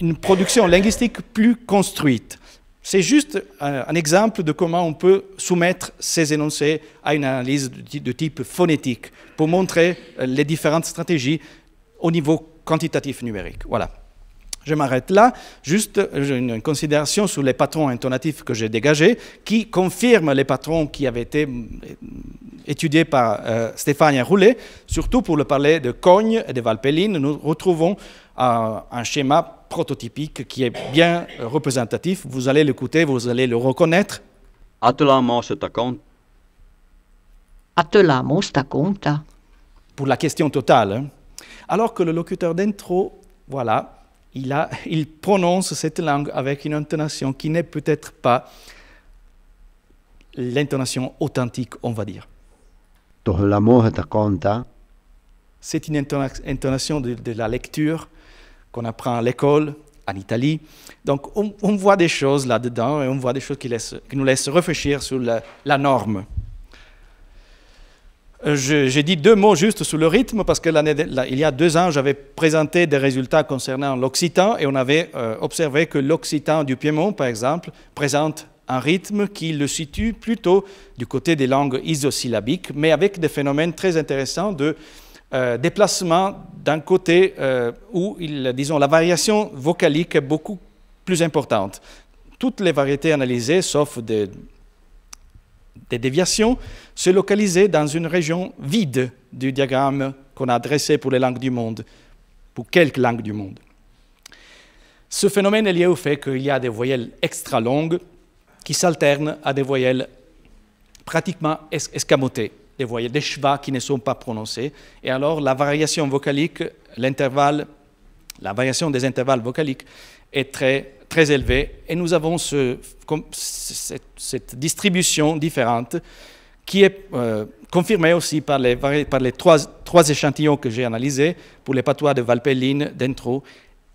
une production linguistique plus construite. C'est juste un, exemple de comment on peut soumettre ces énoncés à une analyse de, type phonétique pour montrer euh, les différentes stratégies au niveau quantitatif numérique. Voilà. Je m'arrête là. Juste une considération sur les patrons intonatifs que j'ai dégagés, qui confirment les patrons qui avaient été hum, étudiés par euh, Stéphane Roulet. Surtout pour le parler de Cogne et de Valpelline, nous retrouvons euh, un schéma prototypique qui est bien représentatif. Vous allez l'écouter, vous allez le reconnaître. Pour la question totale. Hein. Alors que le locuteur d'intro, voilà, il, a, il prononce cette langue avec une intonation qui n'est peut-être pas l'intonation authentique, on va dire. C'est une intonation de la lecture on apprend à l'école, en Italie. Donc on, voit des choses là-dedans et on voit des choses qui, nous laissent réfléchir sur la, norme. Euh, j'ai dit deux mots juste sur le rythme parce que l'année il y a deux ans, j'avais présenté des résultats concernant l'occitan et on avait euh, observé que l'occitan du Piémont, par exemple, présente un rythme qui le situe plutôt du côté des langues isosyllabiques, mais avec des phénomènes très intéressants de euh, déplacement d'un côté euh, où, disons, la variation vocalique est beaucoup plus importante. Toutes les variétés analysées, sauf des, déviations, se localisaient dans une région vide du diagramme qu'on a dressé pour les langues du monde, pour quelques langues du monde. Ce phénomène est lié au fait qu'il y a des voyelles extra longues qui s'alternent à des voyelles pratiquement escamotées des voyelles, des chevas qui ne sont pas prononcés, Et alors la variation vocalique, l'intervalle, la variation des intervalles vocaliques est très, très élevée. Et nous avons cette, distribution différente qui est euh, confirmée aussi par les, par les trois, trois, échantillons que j'ai analysés pour les patois de Valpelline, d'Entro,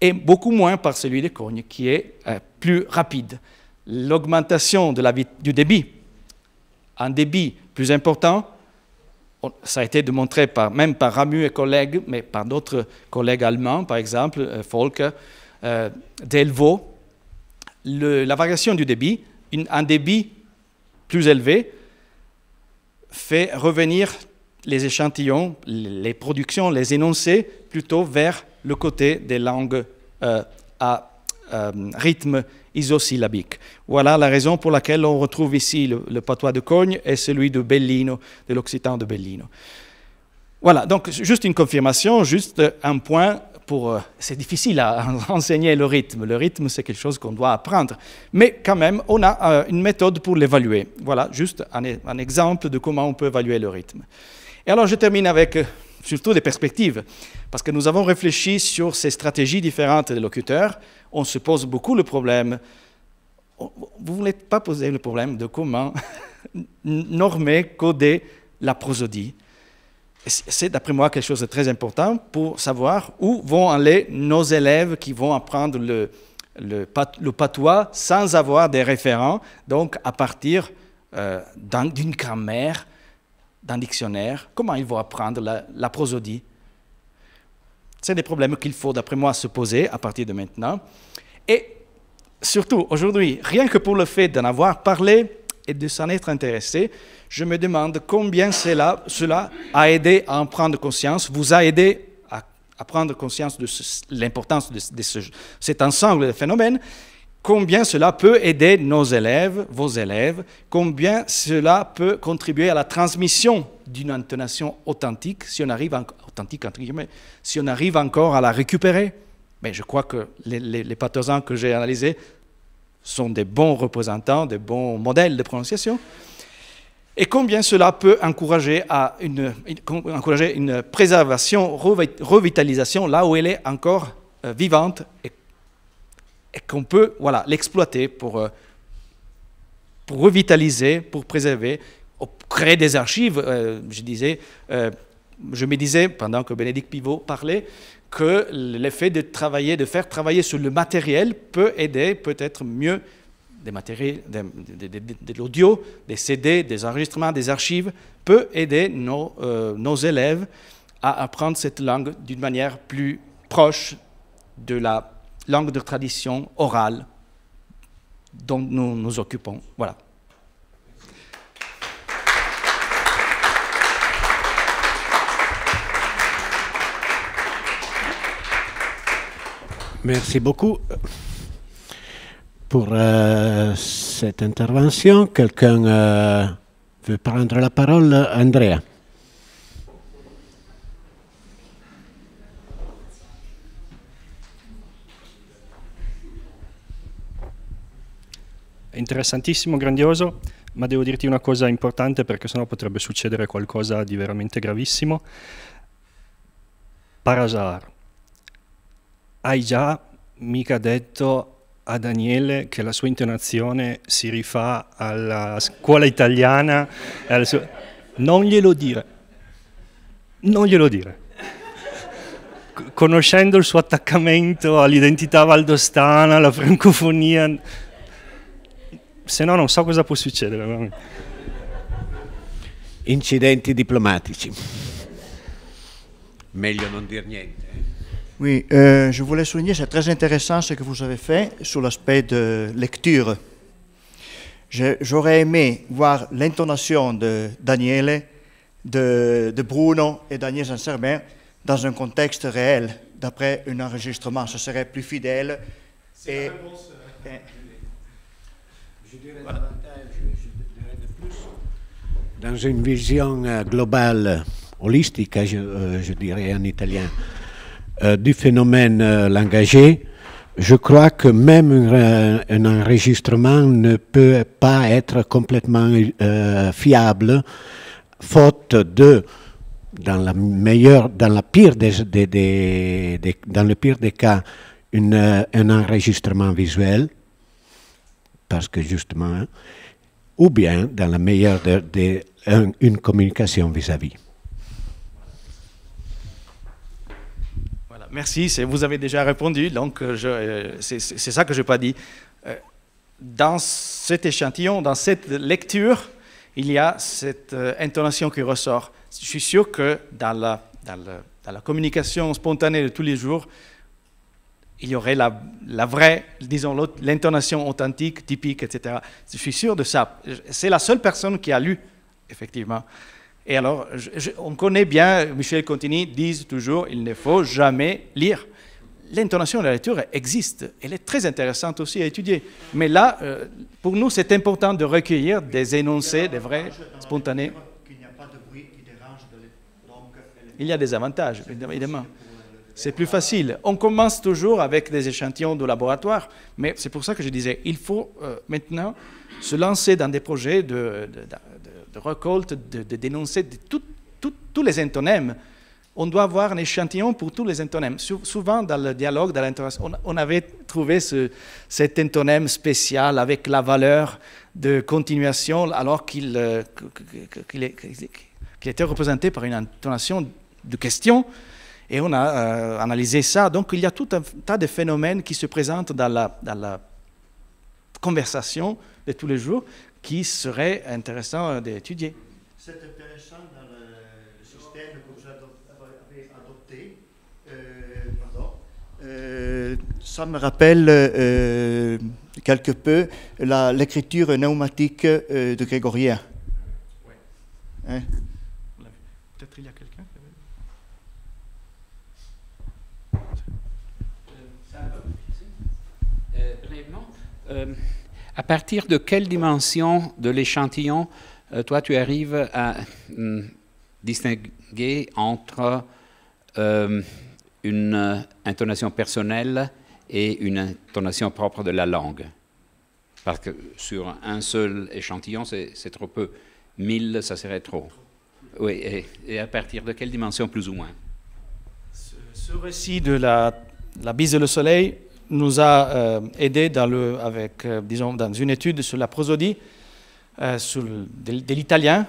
et beaucoup moins par celui de Cogne, qui est euh, plus rapide. L'augmentation du débit, un débit plus important, ça a été démontré par, même par Ramu et collègues, mais par d'autres collègues allemands, par exemple, euh, Volker, euh, Delvaux, la variation du débit, une, un débit plus élevé, fait revenir les échantillons, les productions, les énoncés, plutôt vers le côté des langues à euh, euh, rythme isosyllabique. Voilà la raison pour laquelle on retrouve ici le, patois de Cogne et celui de Bellino, de l'occitan de Bellino. Voilà, donc juste une confirmation, juste un point pour... Euh, c'est difficile à enseigner le rythme. Le rythme, c'est quelque chose qu'on doit apprendre. Mais quand même, on a euh, une méthode pour l'évaluer. Voilà, juste un exemple de comment on peut évaluer le rythme. Et alors, je termine avec surtout des perspectives, parce que nous avons réfléchi sur ces stratégies différentes des locuteurs. On se pose beaucoup le problème. Vous ne voulez pas poser le problème de comment normer, coder la prosodie. C'est d'après moi quelque chose de très important pour savoir où vont aller nos élèves qui vont apprendre le, le, patois sans avoir des référents, donc à partir euh, d'une grammaire d'un dictionnaire, comment ils vont apprendre la, prosodie C'est des problèmes qu'il faut, d'après moi, se poser à partir de maintenant. Et surtout, aujourd'hui, rien que pour le fait d'en avoir parlé et de s'en être intéressé, je me demande combien cela, cela a aidé à en prendre conscience, vous a aidé à, prendre conscience de l'importance de, cet ensemble de phénomènes, combien cela peut aider nos élèves, vos élèves, combien cela peut contribuer à la transmission d'une intonation authentique, si on arrive, authentique, si on arrive encore à la récupérer. Mais je crois que les, les, que j'ai analysés sont des bons représentants, des bons modèles de prononciation. Et combien cela peut encourager, à une, encourager une préservation, revitalisation, là où elle est encore euh, vivante et qu'on peut voilà, l'exploiter pour, euh, pour revitaliser, pour préserver, créer des archives. Euh, je, disais, euh, je me disais, pendant que Bénédicte Pivot parlait, que l'effet de travailler, de faire travailler sur le matériel peut aider peut-être mieux des matériels, de, l'audio, des CD, des enregistrements, des archives, peut aider nos, nos élèves à apprendre cette langue d'une manière plus proche de la langue de tradition orale dont nous nous occupons. Voilà. Merci beaucoup pour euh, cette intervention. Quelqu'un euh, veut prendre la parole Andrea. interessantissimo, grandioso, ma devo dirti una cosa importante perché sennò potrebbe succedere qualcosa di veramente gravissimo. Parasar, hai già mica detto a Daniele che la sua intonazione si rifà alla scuola italiana. sua... Non glielo dire. Non glielo dire. Conoscendo il suo attaccamento all'identità valdostana, alla francofonia, se no non so cosa peut se passer. Incidenti diplomatiques. Meglio non dire rien. Oui, euh, je voulais souligner, c'est très intéressant ce que vous avez fait sur l'aspect de lecture. J'aurais aimé voir l'intonation de Daniele, de, Bruno et Daniel saint dans un contexte réel, d'après un enregistrement. Ce serait plus fidèle. C'est la réponse dans une vision euh, globale, holistique, hein, euh, je, dirais en italien, euh, du phénomène langagé, je crois que même un, enregistrement ne peut pas être complètement fiable, faute de, dans, la meilleure, dans, la pire des, dans le pire des cas, une, un enregistrement visuel, parce que justement, ou bien dans la meilleure des une communication vis-à-vis. Voilà, merci, vous avez déjà répondu, donc euh, euh, c'est ça que je n'ai pas dit. Euh, dans cet échantillon, dans cette lecture, il y a cette intonation qui ressort. Je suis sûr que dans la, dans la communication spontanée de tous les jours, il y aurait la, vraie, disons, l'intonation authentique, typique, etc. Je suis sûr de ça. C'est la seule personne qui a lu, effectivement. Et alors, on connaît bien, Michel Contini dit toujours, il ne faut jamais lire. L'intonation de la lecture existe, elle est très intéressante aussi à étudier. Mais là, euh, pour nous, c'est important de recueillir des énoncés, des vrais, spontanés. Il y a des avantages, évidemment. C'est plus facile. On commence toujours avec des échantillons de laboratoire, mais c'est pour ça que je disais, il faut euh, maintenant se lancer dans des projets de, de, de, récolte, de, dénoncer tous les intonèmes. On doit avoir un échantillon pour tous les intonèmes. souvent, dans le dialogue, dans on, on avait trouvé ce, cet intonème spécial avec la valeur de continuation, alors qu'il était représenté par une intonation de question et on a euh, analysé ça. Donc il y a tout un tas de phénomènes qui se présentent dans la, conversation de tous les jours qui seraient intéressants euh, d'étudier. C'est intéressant dans le système que vous avez adopté. Euh, ça me rappelle quelque peu l'écriture pneumatique de Grégorien. Hein? Euh, à partir de quelle dimension de l'échantillon, euh, toi, tu arrives à hum, distinguer entre euh, une intonation personnelle et une intonation propre de la langue Parce que sur un seul échantillon, c'est trop peu. Mille, ça serait trop. Oui, et, à partir de quelle dimension, plus ou moins ce, récit de la, la bise et le soleil nous a euh, aidé dans, avec, euh, dans une étude sur la prosodie euh, de, l'italien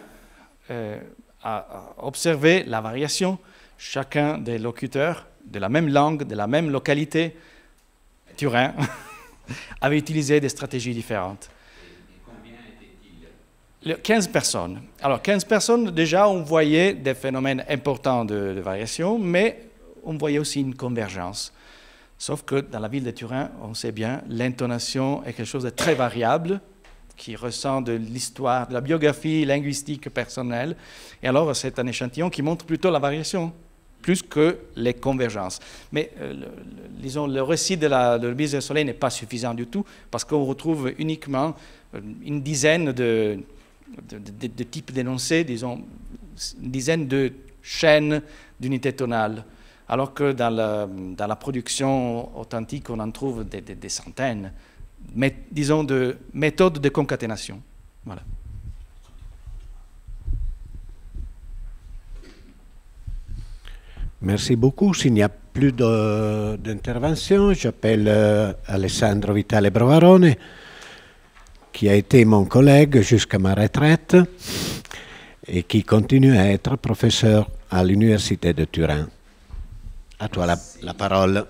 à observer la variation chacun des locuteurs de la même langue, de la même localité, Turin, avait utilisé des stratégies différentes. Et 15 personnes. Alors, 15 personnes, déjà, on voyait des phénomènes importants de, variation, mais on voyait aussi une convergence. Sauf que dans la ville de Turin, on sait bien, l'intonation est quelque chose de très variable, qui ressent de l'histoire, de la biographie linguistique personnelle. Et alors, c'est un échantillon qui montre plutôt la variation, plus que les convergences. Mais, euh, le, disons, le récit de la Bise du Soleil n'est pas suffisant du tout, parce qu'on retrouve uniquement euh, une dizaine de, de types d'énoncés, disons, une dizaine de chaînes d'unités tonales alors que dans la, production authentique, on en trouve des, centaines, disons, de méthodes de concaténation. Merci beaucoup. S'il n'y a plus d'intervention, j'appelle euh, Alessandro Vitale Brovarone, qui a été mon collègue jusqu'à ma retraite et qui continue à être professeur à l'Université de Turin. À toi la, parole.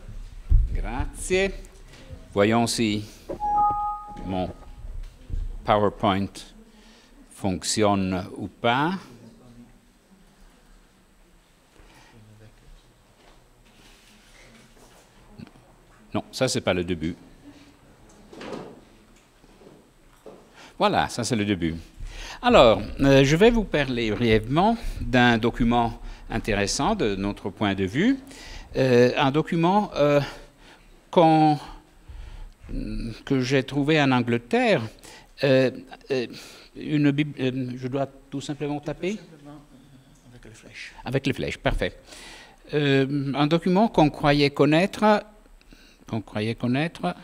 Merci. Voyons si mon PowerPoint fonctionne ou pas. Non, ça c'est pas le début. Voilà, ça c'est le début. Alors, euh, je vais vous parler brièvement d'un document intéressant de notre point de vue euh, un document euh, quand, mm, que j'ai trouvé en Angleterre. Euh, euh une euh, je dois tout simplement taper Avec les flèches. Avec les flèches, parfait. un document qu'on croyait connaître, qu'on croyait connaître,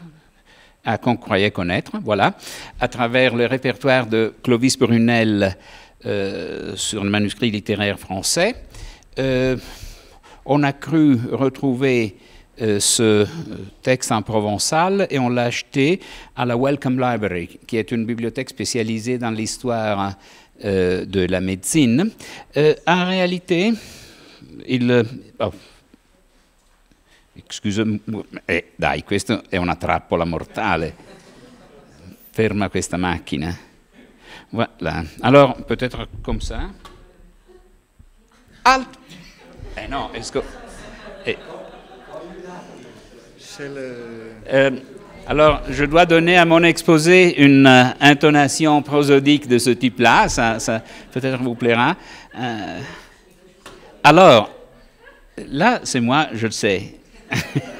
ah, qu'on croyait connaître, voilà, à travers le répertoire de Clovis Brunel sur le manuscrit littéraire français on a cru retrouver euh, ce euh, texte en provençal et on l'a acheté à la Welcome Library, qui est une bibliothèque spécialisée dans l'histoire hein, euh, de la médecine. en réalité, il... Oh, Excusez-moi, eh, dai, questa è una trappola mortale. Ferma questa macchina. Voilà. Alors, peut-être comme ça. Alt eh, eh. uh, euh, alors, je dois donner à mon exposé une euh, intonation prosodique de ce type-là, ça, peut-être vous plaira. Euh, alors, là, c'est moi, je le sais.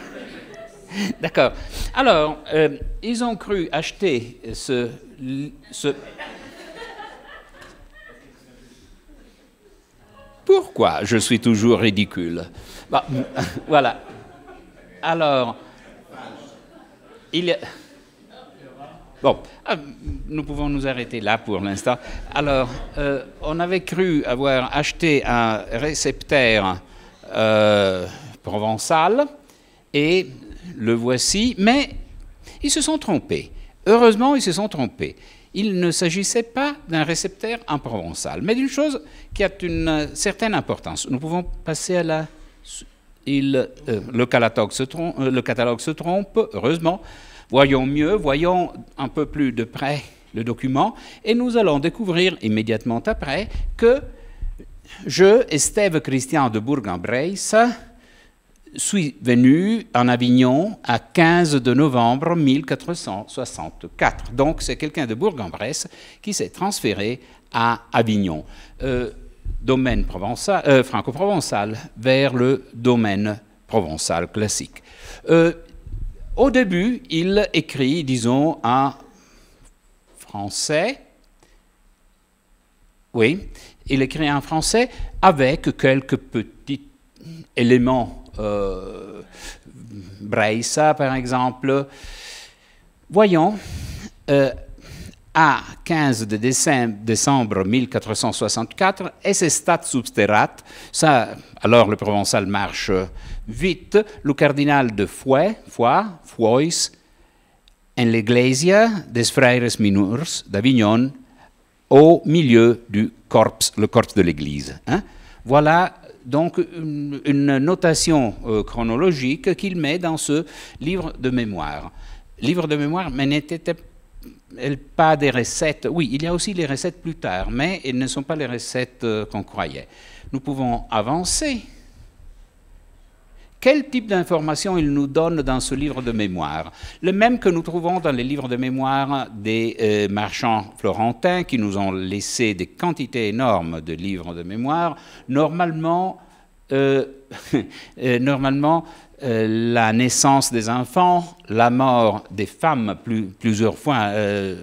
D'accord. Alors, ils ont cru acheter ce Pourquoi je suis toujours ridicule bah, Voilà. Alors, il y a... Bon, ah, nous pouvons nous arrêter là pour l'instant. Alors, euh, on avait cru avoir acheté un récepteur provençal et le voici, mais ils se sont trompés. Heureusement, ils se sont trompés il ne s'agissait pas d'un récepteur en provençal, mais d'une chose qui a une certaine importance. Nous pouvons passer à la... Euh, euh, le, catalogue se trompe, heureusement. Voyons mieux, voyons un peu plus de près le document, et nous allons découvrir immédiatement après que je, Estève Christian de Bourg-en-Bresse, suis venu en Avignon à 15 de novembre 1464. Donc c'est quelqu'un de Bourg-en-Bresse qui s'est transféré à Avignon. Euh, domaine provençal, euh, franco-provençal vers le domaine provençal classique. Euh, au début, il écrit, disons, un français. Oui, il écrit en français avec quelques petits éléments euh, par exemple. Voyons, euh, à 15 décembre, décembre 1464, Essestat substerat, ça, alors le provençal marche vite, le cardinal de fouet Foix, Foix, en l'église des Frères Minors d'Avignon, au milieu du corps, le corps de l'Église. Hein? Voilà donc une, notation euh, chronologique qu'il met dans ce livre de mémoire. Livre de mémoire, mais n'était pas des recettes. Oui, il y a aussi les recettes plus tard, mais elles ne sont pas les recettes euh, qu'on croyait. Nous pouvons avancer. Quel type d'informations il nous donne dans ce livre de mémoire Le même que nous trouvons dans les livres de mémoire des euh, marchands florentins qui nous ont laissé des quantités énormes de livres de mémoire. Normalement, euh, euh, normalement la naissance des enfants, la mort des femmes plusieurs fois.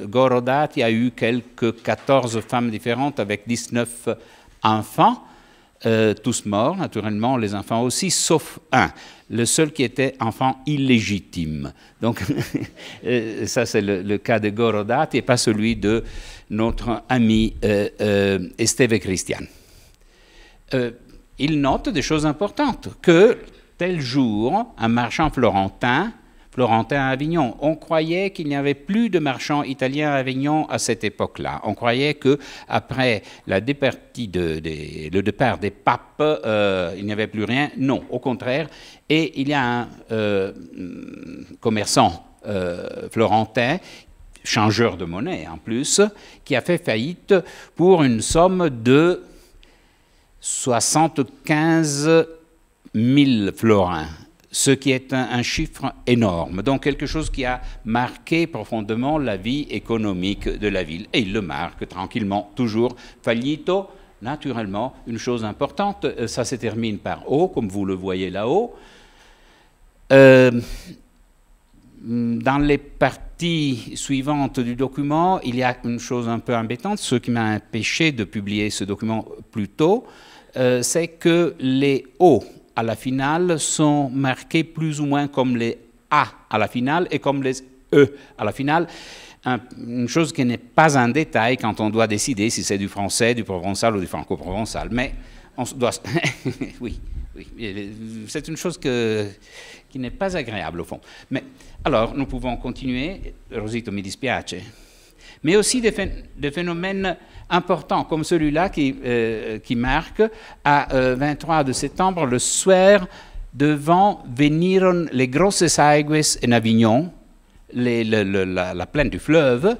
Gorodati a eu quelques 14 femmes différentes avec 19 enfants. Euh, tous morts, naturellement, les enfants aussi, sauf un, le seul qui était enfant illégitime. Donc, euh, ça, c'est le, cas de Gorodat et pas celui de notre ami euh, euh Esteve Christian. il note des choses importantes, que tel jour, un marchand florentin Florentin à Avignon. On croyait qu'il n'y avait plus de marchands italiens à Avignon à cette époque-là. On croyait que après la départie de, le départ des papes, euh, il n'y avait plus rien. Non, au contraire. Et il y a un euh, commerçant euh, florentin changeur de monnaie en plus, qui a fait faillite pour une somme de 75 000 florins ce qui est un, chiffre énorme, donc quelque chose qui a marqué profondément la vie économique de la ville. Et il le marque tranquillement, toujours. Fallito, naturellement, une chose importante, euh, ça se termine par O, comme vous le voyez là-haut. Euh, dans les parties suivantes du document, il y a une chose un peu embêtante, ce qui m'a empêché de publier ce document plus tôt, euh, c'est que les hauts à la finale sont marqués plus ou moins comme les A à la finale et comme les E à la finale. une chose qui n'est pas un détail quand on doit décider si c'est du français, du provençal ou du franco-provençal. Mais on doit. oui, oui. C'est une chose que, qui n'est pas agréable au fond. Mais alors, nous pouvons continuer. Rosito, mi dispiace mais aussi des phénomènes importants comme celui-là qui, euh, marque à 23 euh, de septembre le soir devant veniron les grosses aiguilles en Avignon, la plaine du fleuve,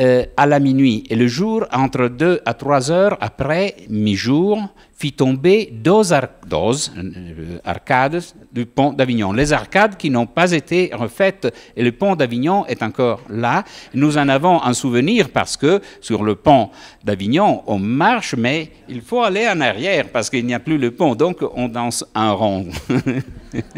euh, à la minuit et le jour entre 2 à 3 heures après mi-jour fit tomber deux, euh, arcades du pont d'Avignon. Les arcades qui n'ont pas été refaites et le pont d'Avignon est encore là. Nous en avons un souvenir parce que sur le pont d'Avignon on marche mais il faut aller en arrière parce qu'il n'y a plus le pont donc on danse un rond.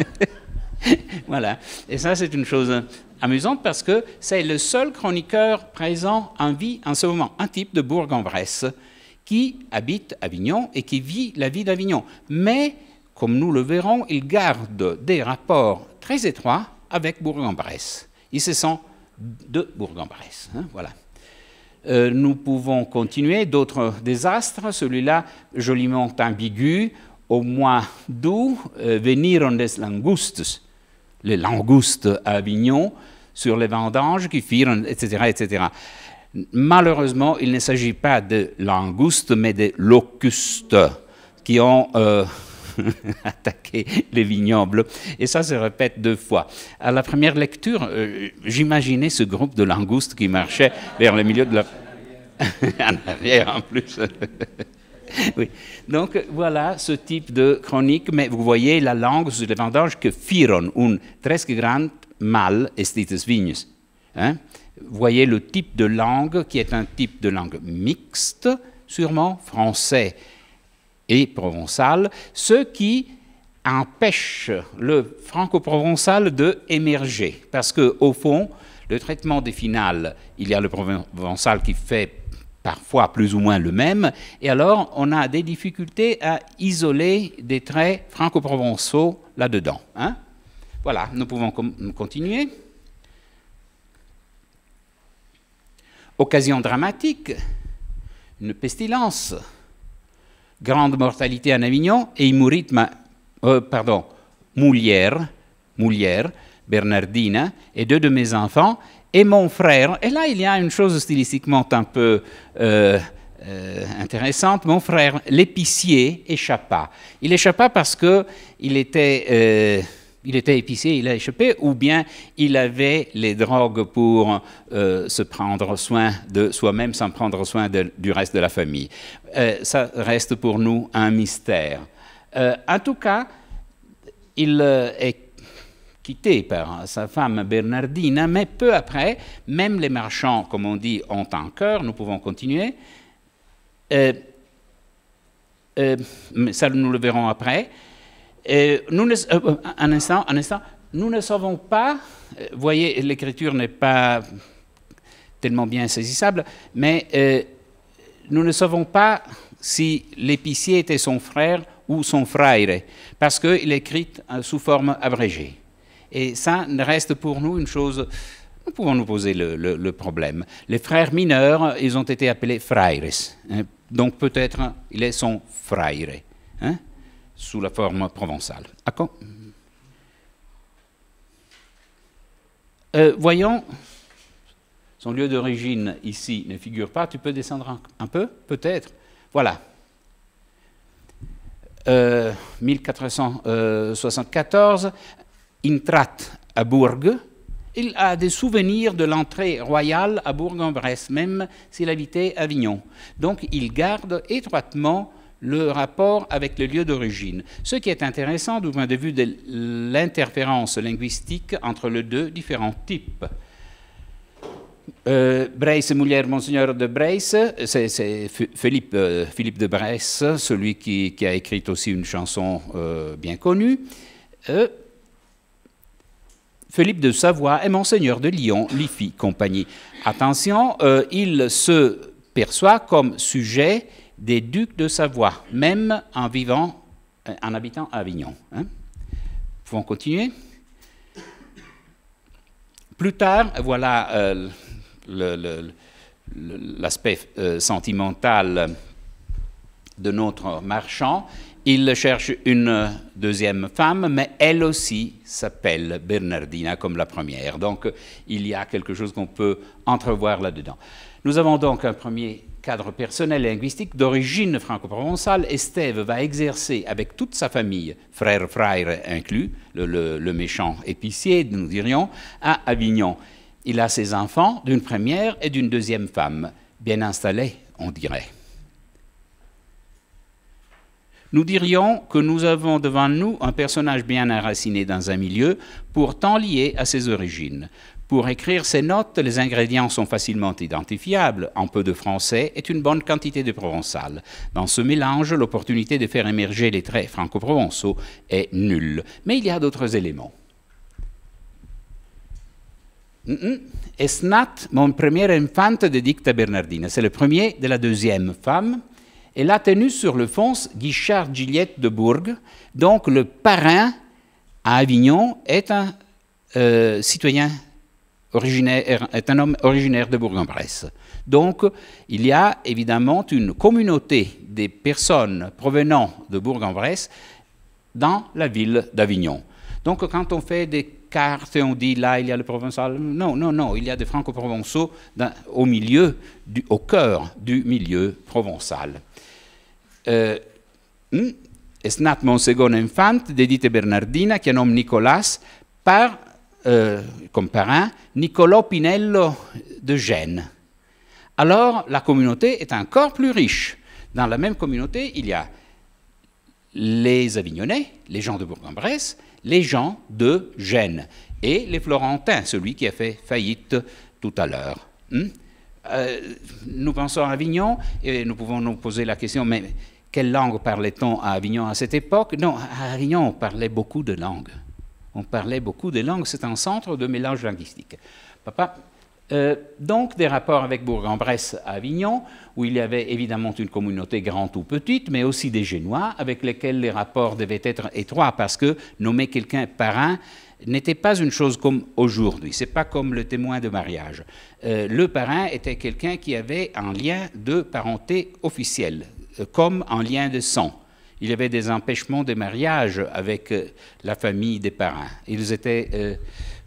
voilà. Et ça c'est une chose amusante parce que c'est le seul chroniqueur présent en vie en ce moment, un type de Bourg-en-Bresse, qui habite Avignon et qui vit la vie d'Avignon. Mais, comme nous le verrons, il garde des rapports très étroits avec Bourg-en-Bresse. Il se sent de Bourg-en-Bresse. Hein, voilà. Euh, nous pouvons continuer. D'autres désastres, celui-là joliment ambigu, au mois d'août, euh, Venir en des langoustes » les langoustes à Avignon, sur les vendanges qui firent, etc., etc. Malheureusement, il ne s'agit pas de langoustes, mais des locustes qui ont euh, attaqué les vignobles. Et ça se répète deux fois. À la première lecture, euh, j'imaginais ce groupe de langoustes qui marchait vers le milieu de la... en arrière, en plus. oui. Donc voilà ce type de chronique, mais vous voyez la langue sur les que firon, un très grand mal estitus vignus. Hein? Vous voyez le type de langue qui est un type de langue mixte, sûrement français et provençal, ce qui empêche le franco-provençal de émerger, parce que au fond, le traitement des finales, il y a le provençal qui fait parfois plus ou moins le même, et alors on a des difficultés à isoler des traits franco-provençaux là-dedans. Hein. voilà, nous pouvons continuer. Occasion dramatique, une pestilence, grande mortalité à Avignon et il euh, pardon, Moulière, Moulière, Bernardina et deux de mes enfants et mon frère. Et là, il y a une chose stylistiquement un peu euh, euh, intéressante. Mon frère, l'épicier, échappa. Il échappa parce que il était, euh, il était épicier, il a échappé, ou bien il avait les drogues pour se prendre soin de soi-même sans prendre soin du reste de la famille. ça reste pour nous un mystère. en tout cas, il est quitté par sa femme Bernardina, mais peu après, même les marchands, comme on dit, ont un cœur, nous pouvons continuer. Euh, euh ça, nous le verrons après. Euh, nous euh, un instant, un instant. Nous ne savons pas, voyez, l'écriture n'est pas tellement bien saisissable, mais nous ne savons pas si l'épicier était son frère ou son frère, parce qu'il est écrit sous forme abrégée. Et ça reste pour nous une chose nous pouvons nous poser le, problème. Les frères mineurs, ils ont été appelés frères. Hein. donc peut-être ils sont frères, hein, sous la forme provençale. Euh, voyons, son lieu d'origine ici ne figure pas. Tu peux descendre un, peu, peut-être. Voilà. Euh, 1474, Intrat à Bourg, il a des souvenirs de l'entrée royale à Bourg-en-Bresse, même s'il habitait Avignon. Donc il garde étroitement le rapport avec le lieu d'origine. Ce qui est intéressant du point de vue de l'interférence linguistique entre les deux différents types. Euh, Moulière, Monseigneur de Breis, c'est euh, Philippe, de Bresse, celui qui, a écrit aussi une chanson euh, bien connue. Euh, Philippe de Savoie et monseigneur de Lyon, fit compagnie. Attention, euh, il se perçoit comme sujet des ducs de Savoie, même en vivant, euh, en habitant Avignon. Hein. Pouvons continuer Plus tard, voilà euh, l'aspect sentimental de notre marchand. Il cherche une deuxième femme, mais elle aussi s'appelle Bernardina comme la première. Donc il y a quelque chose qu'on peut entrevoir là-dedans. Nous avons donc un premier cadre personnel et linguistique d'origine franco-provençale. Estève va exercer avec toute sa famille, frère frère inclus, le, le méchant épicier, nous dirions, à Avignon. Il a ses enfants d'une première et d'une deuxième femme, bien installés, on dirait nous dirions que nous avons devant nous un personnage bien enraciné dans un milieu, pourtant lié à ses origines. Pour écrire ces notes, les ingrédients sont facilement identifiables. Un peu de français et une bonne quantité de provençal. Dans ce mélange, l'opportunité de faire émerger les traits franco-provençaux est nulle. Mais il y a d'autres éléments. Mm, mm. « Esnat, mon premier enfant, de à Bernardine. C'est le premier de la deuxième femme. Et a tenu sur le fonds Guichard Gillette de Bourg, donc le parrain à Avignon est un euh, citoyen originaire, est un homme originaire de Bourg-en-Bresse. Donc, il y a évidemment une communauté des personnes provenant de Bourg-en-Bresse dans la ville d'Avignon. Donc, quand on fait des cartes et on dit là, il y a le provençal, non, non, non, il y a des franco-provençaux au milieu, au cœur du milieu provençal. Euh, hmm, est nat mon second enfant, dédite Bernardina, qui nommé Nicolas, par, euh, comme parrain, Pinello de Gênes. Alors, la communauté est encore plus riche. Dans la même communauté, il y a les Avignonnais, les gens de Bourg-en-Bresse, les gens de Gênes et les Florentins, celui qui a fait faillite tout à l'heure. Hmm? Euh, nous pensons à Avignon et nous pouvons nous poser la question, mais quelle langue parlait-on à Avignon à cette époque Non, à Avignon, on parlait beaucoup de langues. On parlait beaucoup de langues, c'est un centre de mélange linguistique. Papa euh, donc des rapports avec Bourg-en-Bresse à Avignon, où il y avait évidemment une communauté grande ou petite, mais aussi des Génois, avec lesquels les rapports devaient être étroits, parce que nommer quelqu'un parrain n'était pas une chose comme aujourd'hui, c'est pas comme le témoin de mariage. Euh, le parrain était quelqu'un qui avait un lien de parenté officiel, comme en lien de sang. Il y avait des empêchements de mariage avec euh, la famille des parents. Ils étaient euh,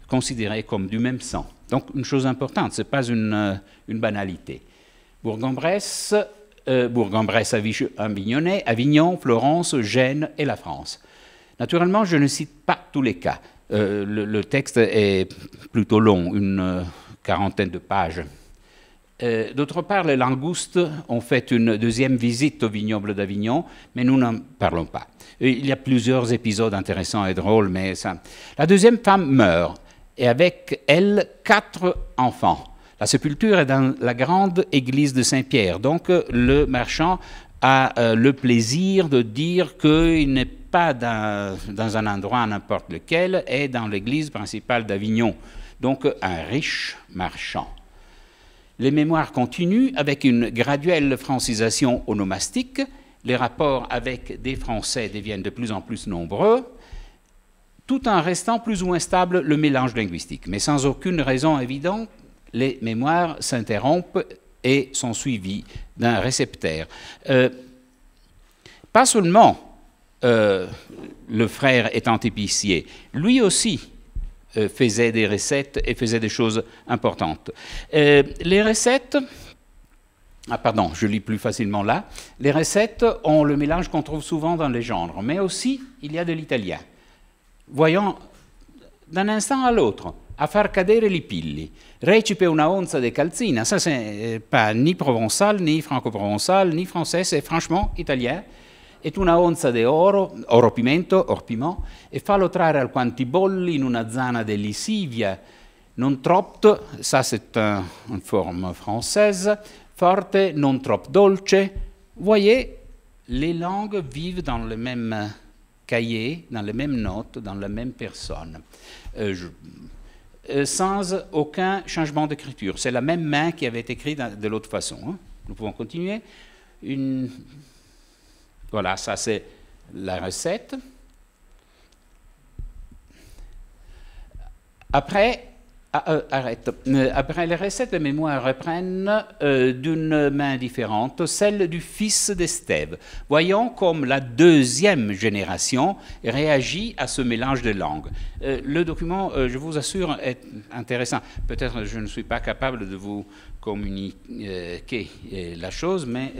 considérés comme du même sang. Donc, une chose importante, ce n'est pas euh, une, banalité. Bourg-en-Bresse, Bourg-en-Bresse, Avignon, Florence, Gênes et la France. Naturellement, je ne cite pas tous les cas. le, texte est plutôt long, une quarantaine de pages. Euh, d'autre part, les langoustes ont fait une deuxième visite au vignoble d'Avignon, mais nous n'en parlons pas. Euh, il y a plusieurs épisodes intéressants et drôles, mais ça... La deuxième femme meurt, et avec elle, quatre enfants. La sépulture est dans la grande église de Saint-Pierre, donc euh, le marchand a le plaisir de dire qu'il n'est pas dans, dans, un endroit n'importe lequel, est dans l'église principale d'Avignon. Donc un riche marchand les mémoires continuent avec une graduelle francisation onomastique, les rapports avec des Français deviennent de plus en plus nombreux, tout en restant plus ou moins stable le mélange linguistique. Mais sans aucune raison évidente, les mémoires s'interrompent et sont suivies d'un récepteur. Euh, pas seulement euh, le frère étant épicier, lui aussi euh, faisait des recettes et faisait des choses importantes. Euh, les recettes, ah pardon, je lis plus facilement là. Les recettes ont le mélange qu'on trouve souvent dans les genres, mais aussi il y a de l'italien. Voyons d'un instant à l'autre à far cadere les pilli. Recipe una onza de calzina. Ça, c'est euh, pas ni provençal, ni franco-provençal, ni français, c'est franchement italien. Et une onza de or o pimento, et e fallo trarre alquanti bolli in una zana de l'isivia, non trop, ça c'est une forme française, forte, non trop dolce. Voyez, les langues vivent dans le même cahier, dans les mêmes notes, dans la même personne, euh, euh, sans aucun changement d'écriture. C'est la même main qui avait écrit de l'autre façon. Hein. Nous pouvons continuer. Une voilà, ça c'est la recette. Après, ah, euh, arrête. Euh, après, les recettes de mémoire reprennent euh, d'une main différente celle du fils d'Estève. Voyons comme la deuxième génération réagit à ce mélange de langues. le document, je vous assure, est intéressant. Peut-être je ne suis pas capable de vous communiquer la chose, mais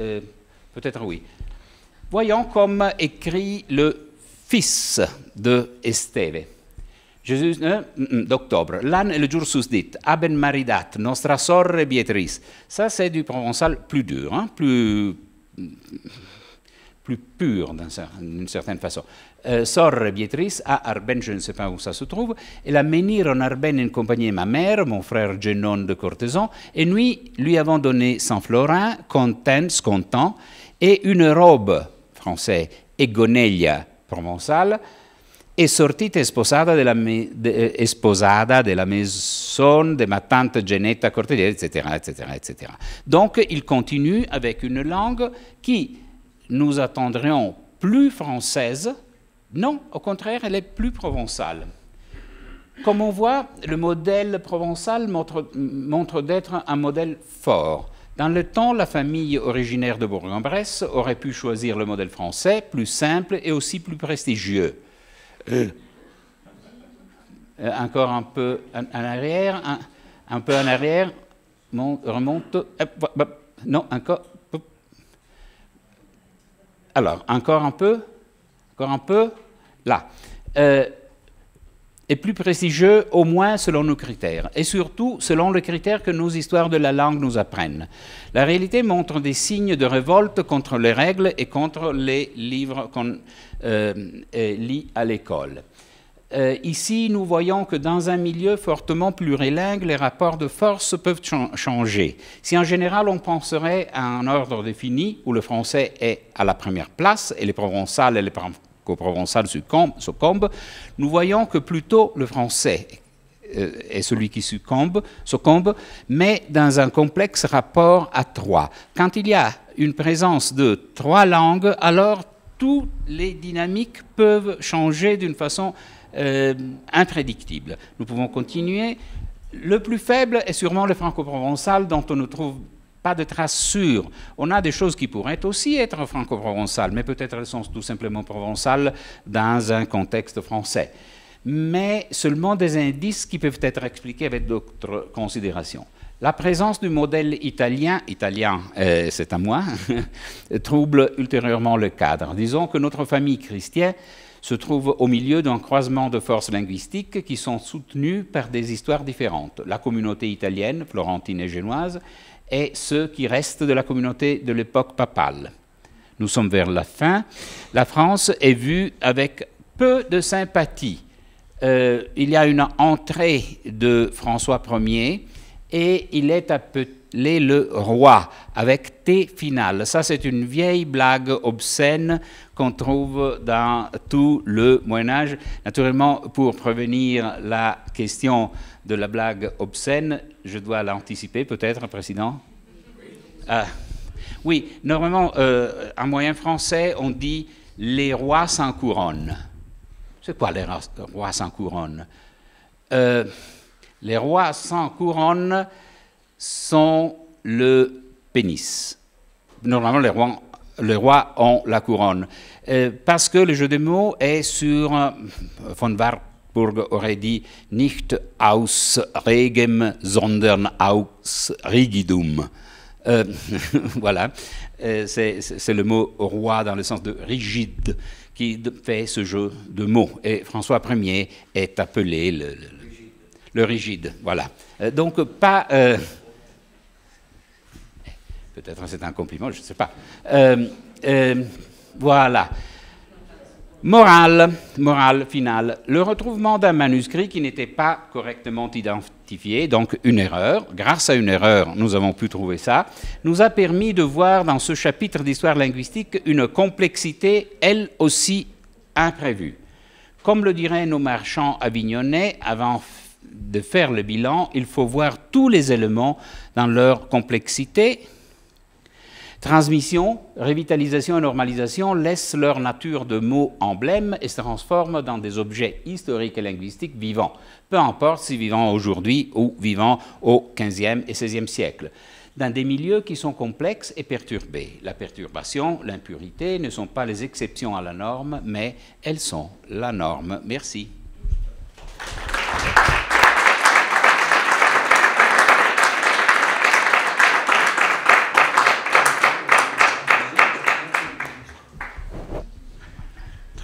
peut-être oui. Voyons comme écrit le fils de Jésus, hein? d'octobre, l'âne et le jour susdit, aben maridat, nostra sorre Beatrice. Ça, c'est du provençal plus dur, hein? plus, pur d'une certaine façon. Euh, sorre Beatrice, à Arben, je ne sais pas où ça se trouve, et la menhir en Arben en compagnie de ma mère, mon frère Génon de courtesan et nous lui avons donné 100 florins, contents, content, et une robe français et Provençal »« provençale, et sortita esposada de, la maison de ma tante Genetta Cortelier, etc., etc., etc. Donc, il continue avec une langue qui nous attendrions plus française, non, au contraire, elle est plus provençale. Comme on voit, le modèle provençal montre d'être un modèle fort. Dans le temps, la famille originaire de Bourg-en-Bresse aurait pu choisir le modèle français, plus simple et aussi plus prestigieux. Euh. Euh, encore un peu en, arrière, un, un, peu en arrière, mon, remonte. non, encore. Alors, encore un peu, encore un peu, là. Euh, est plus prestigieux, au moins selon nos critères, et surtout selon le critère que nos histoires de la langue nous apprennent. La réalité montre des signes de révolte contre les règles et contre les livres qu'on euh, lit à l'école. Euh, ici, nous voyons que dans un milieu fortement plurilingue, les rapports de force peuvent changer. Si en général on penserait à un ordre défini où le français est à la première place et les provençal et les provençal succombe, nous voyons que plutôt le français euh, est celui qui succombe, succombe, mais dans un complexe rapport à trois. Quand il y a une présence de trois langues, alors toutes les dynamiques peuvent changer d'une façon euh, imprédictible. Nous pouvons continuer. Le plus faible est sûrement le francoprovençal dont on ne trouve pas de traces sûres. On a des choses qui pourraient aussi être franco-provençales, mais peut-être elles sont tout simplement provençales dans un contexte français. Mais seulement des indices qui peuvent être expliqués avec d'autres considérations. La présence du modèle italien, italien euh, c'est à moi, trouble ultérieurement le cadre. Disons que notre famille chrétienne se trouve au milieu d'un croisement de forces linguistiques qui sont soutenues par des histoires différentes. La communauté italienne, florentine et génoise, et ceux qui restent de la communauté de l'époque papale. Nous sommes vers la fin. La France est vue avec peu de sympathie. Euh, il y a une entrée de François Ier et il est appelé le roi avec T final. Ça, c'est une vieille blague obscène qu'on trouve dans tout le Moyen Âge. Naturellement, pour prévenir la question de la blague obscène, je dois l'anticiper peut-être, Président ah. Oui, normalement, euh, en moyen français, on dit les rois sans couronne. C'est quoi les rois sans couronne euh, Les rois sans couronne sont le pénis. Normalement, les rois, ont la couronne. Euh, parce que le jeu de mots est sur. Von Warp aurait dit nicht aus regem, sondern aus rigidum. Euh, voilà, euh, c'est le mot roi dans le sens de rigide qui fait ce jeu de mots. Et François Ier est appelé le, rigide. Voilà. Euh, donc, pas. Peut-être c'est un compliment, je ne sais pas. voilà. Morale, morale finale. Le retrouvement d'un manuscrit qui n'était pas correctement identifié, donc une erreur, grâce à une erreur, nous avons pu trouver ça, nous a permis de voir dans ce chapitre d'histoire linguistique une complexité, elle aussi imprévue. Comme le diraient nos marchands avignonnais, avant de faire le bilan, il faut voir tous les éléments dans leur complexité, Transmission, revitalisation et normalisation laissent leur nature de mots emblèmes et se transforment dans des objets historiques et linguistiques vivants, peu importe si vivants aujourd'hui ou vivant au XVe et XVIe siècle dans des milieux qui sont complexes et perturbés. La perturbation, l'impurité ne sont pas les exceptions à la norme, mais elles sont la norme. Merci.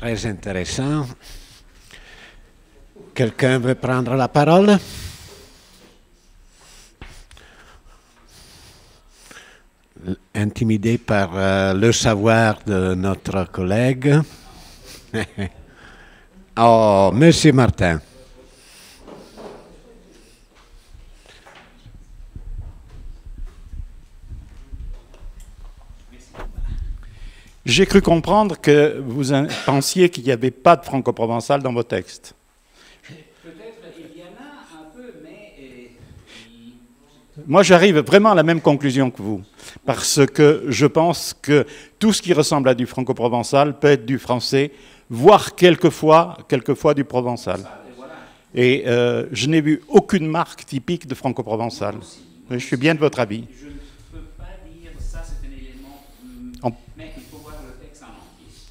très intéressant. Quelqu'un veut prendre la parole Intimidé par euh, le savoir de notre collègue. oh, Monsieur Martin. J'ai cru comprendre que vous pensiez qu'il n'y avait pas de franco-provençal dans vos textes. Peut-être il y en a un peu, mais... Moi, j'arrive vraiment à la même conclusion que vous, parce que je pense que tout ce qui ressemble à du franco-provençal peut être du français, voire quelquefois, quelquefois du provençal. Et euh, je n'ai vu aucune marque typique de franco-provençal. Je suis bien de votre avis.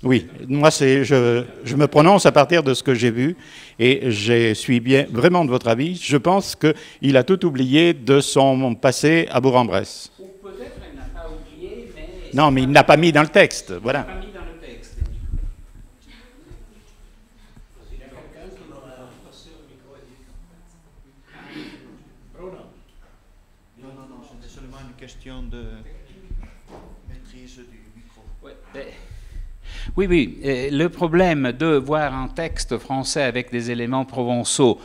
Oui, moi c'est je, me prononce à partir de ce que j'ai vu et je suis bien vraiment de votre avis. Je pense qu'il a tout oublié de son passé à Bourg-en-Bresse. peut-être n'a pas oublié, mais... Non, mais il n'a pas mis dans le texte, voilà. Oui, oui. le problème de voir un texte français avec des éléments provençaux,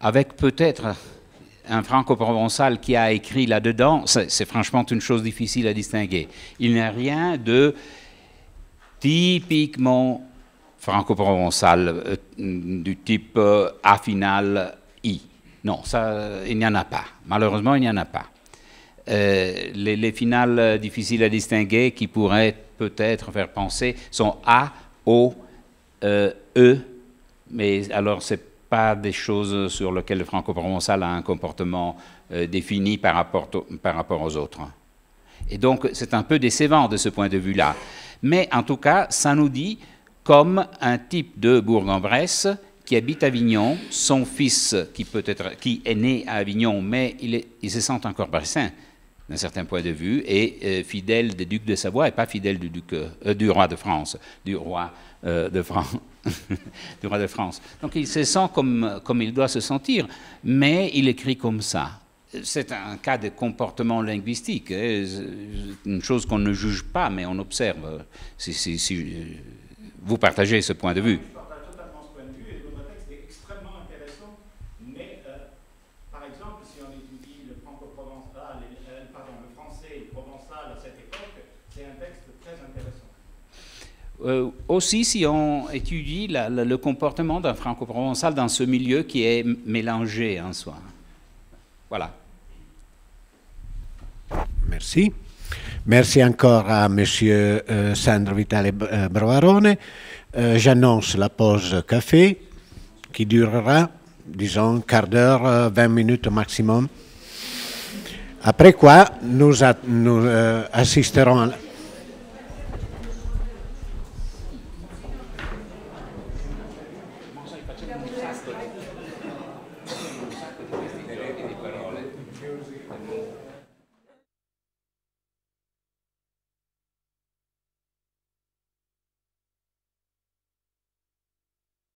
avec peut-être un franco-provençal qui a écrit là-dedans, c'est franchement une chose difficile à distinguer. Il n'y a rien de typiquement franco-provençal, euh, du type euh, A final I. Non, ça, euh, il n'y en a pas. Malheureusement, il n'y en a pas. les, les, finales difficiles à distinguer qui pourraient peut-être faire penser sont A, O, euh, E, mais alors ce n'est pas des choses sur lesquelles le franco a un comportement euh, défini par rapport, par rapport aux autres. Et donc c'est un peu décevant de ce point de vue-là. Mais en tout cas, ça nous dit comme un type de Bourg-en-Bresse qui habite Avignon, son fils qui, peut être, qui est né à Avignon, mais il, il se sent encore bressin, d'un certain point de vue, et euh, fidèle du duc de Savoie et pas fidèle du, duc, euh, euh, du roi de France, du roi, de France du roi de France. Donc il se sent comme, comme il doit se sentir, mais il écrit comme ça. C'est un cas de comportement linguistique, hein, une chose qu'on ne juge pas, mais on observe, si, si vous partagez ce point de vue. Euh, aussi, si on étudie le comportement d'un franco-provençal dans ce milieu qui est mélangé en soi. Voilà. Merci. Merci encore à M. Euh, Sandro Vitale euh, Brovarone. J'annonce la pause café qui durera, disons, quart d'heure, 20 minutes maximum. Après quoi, nous, nous assisterons à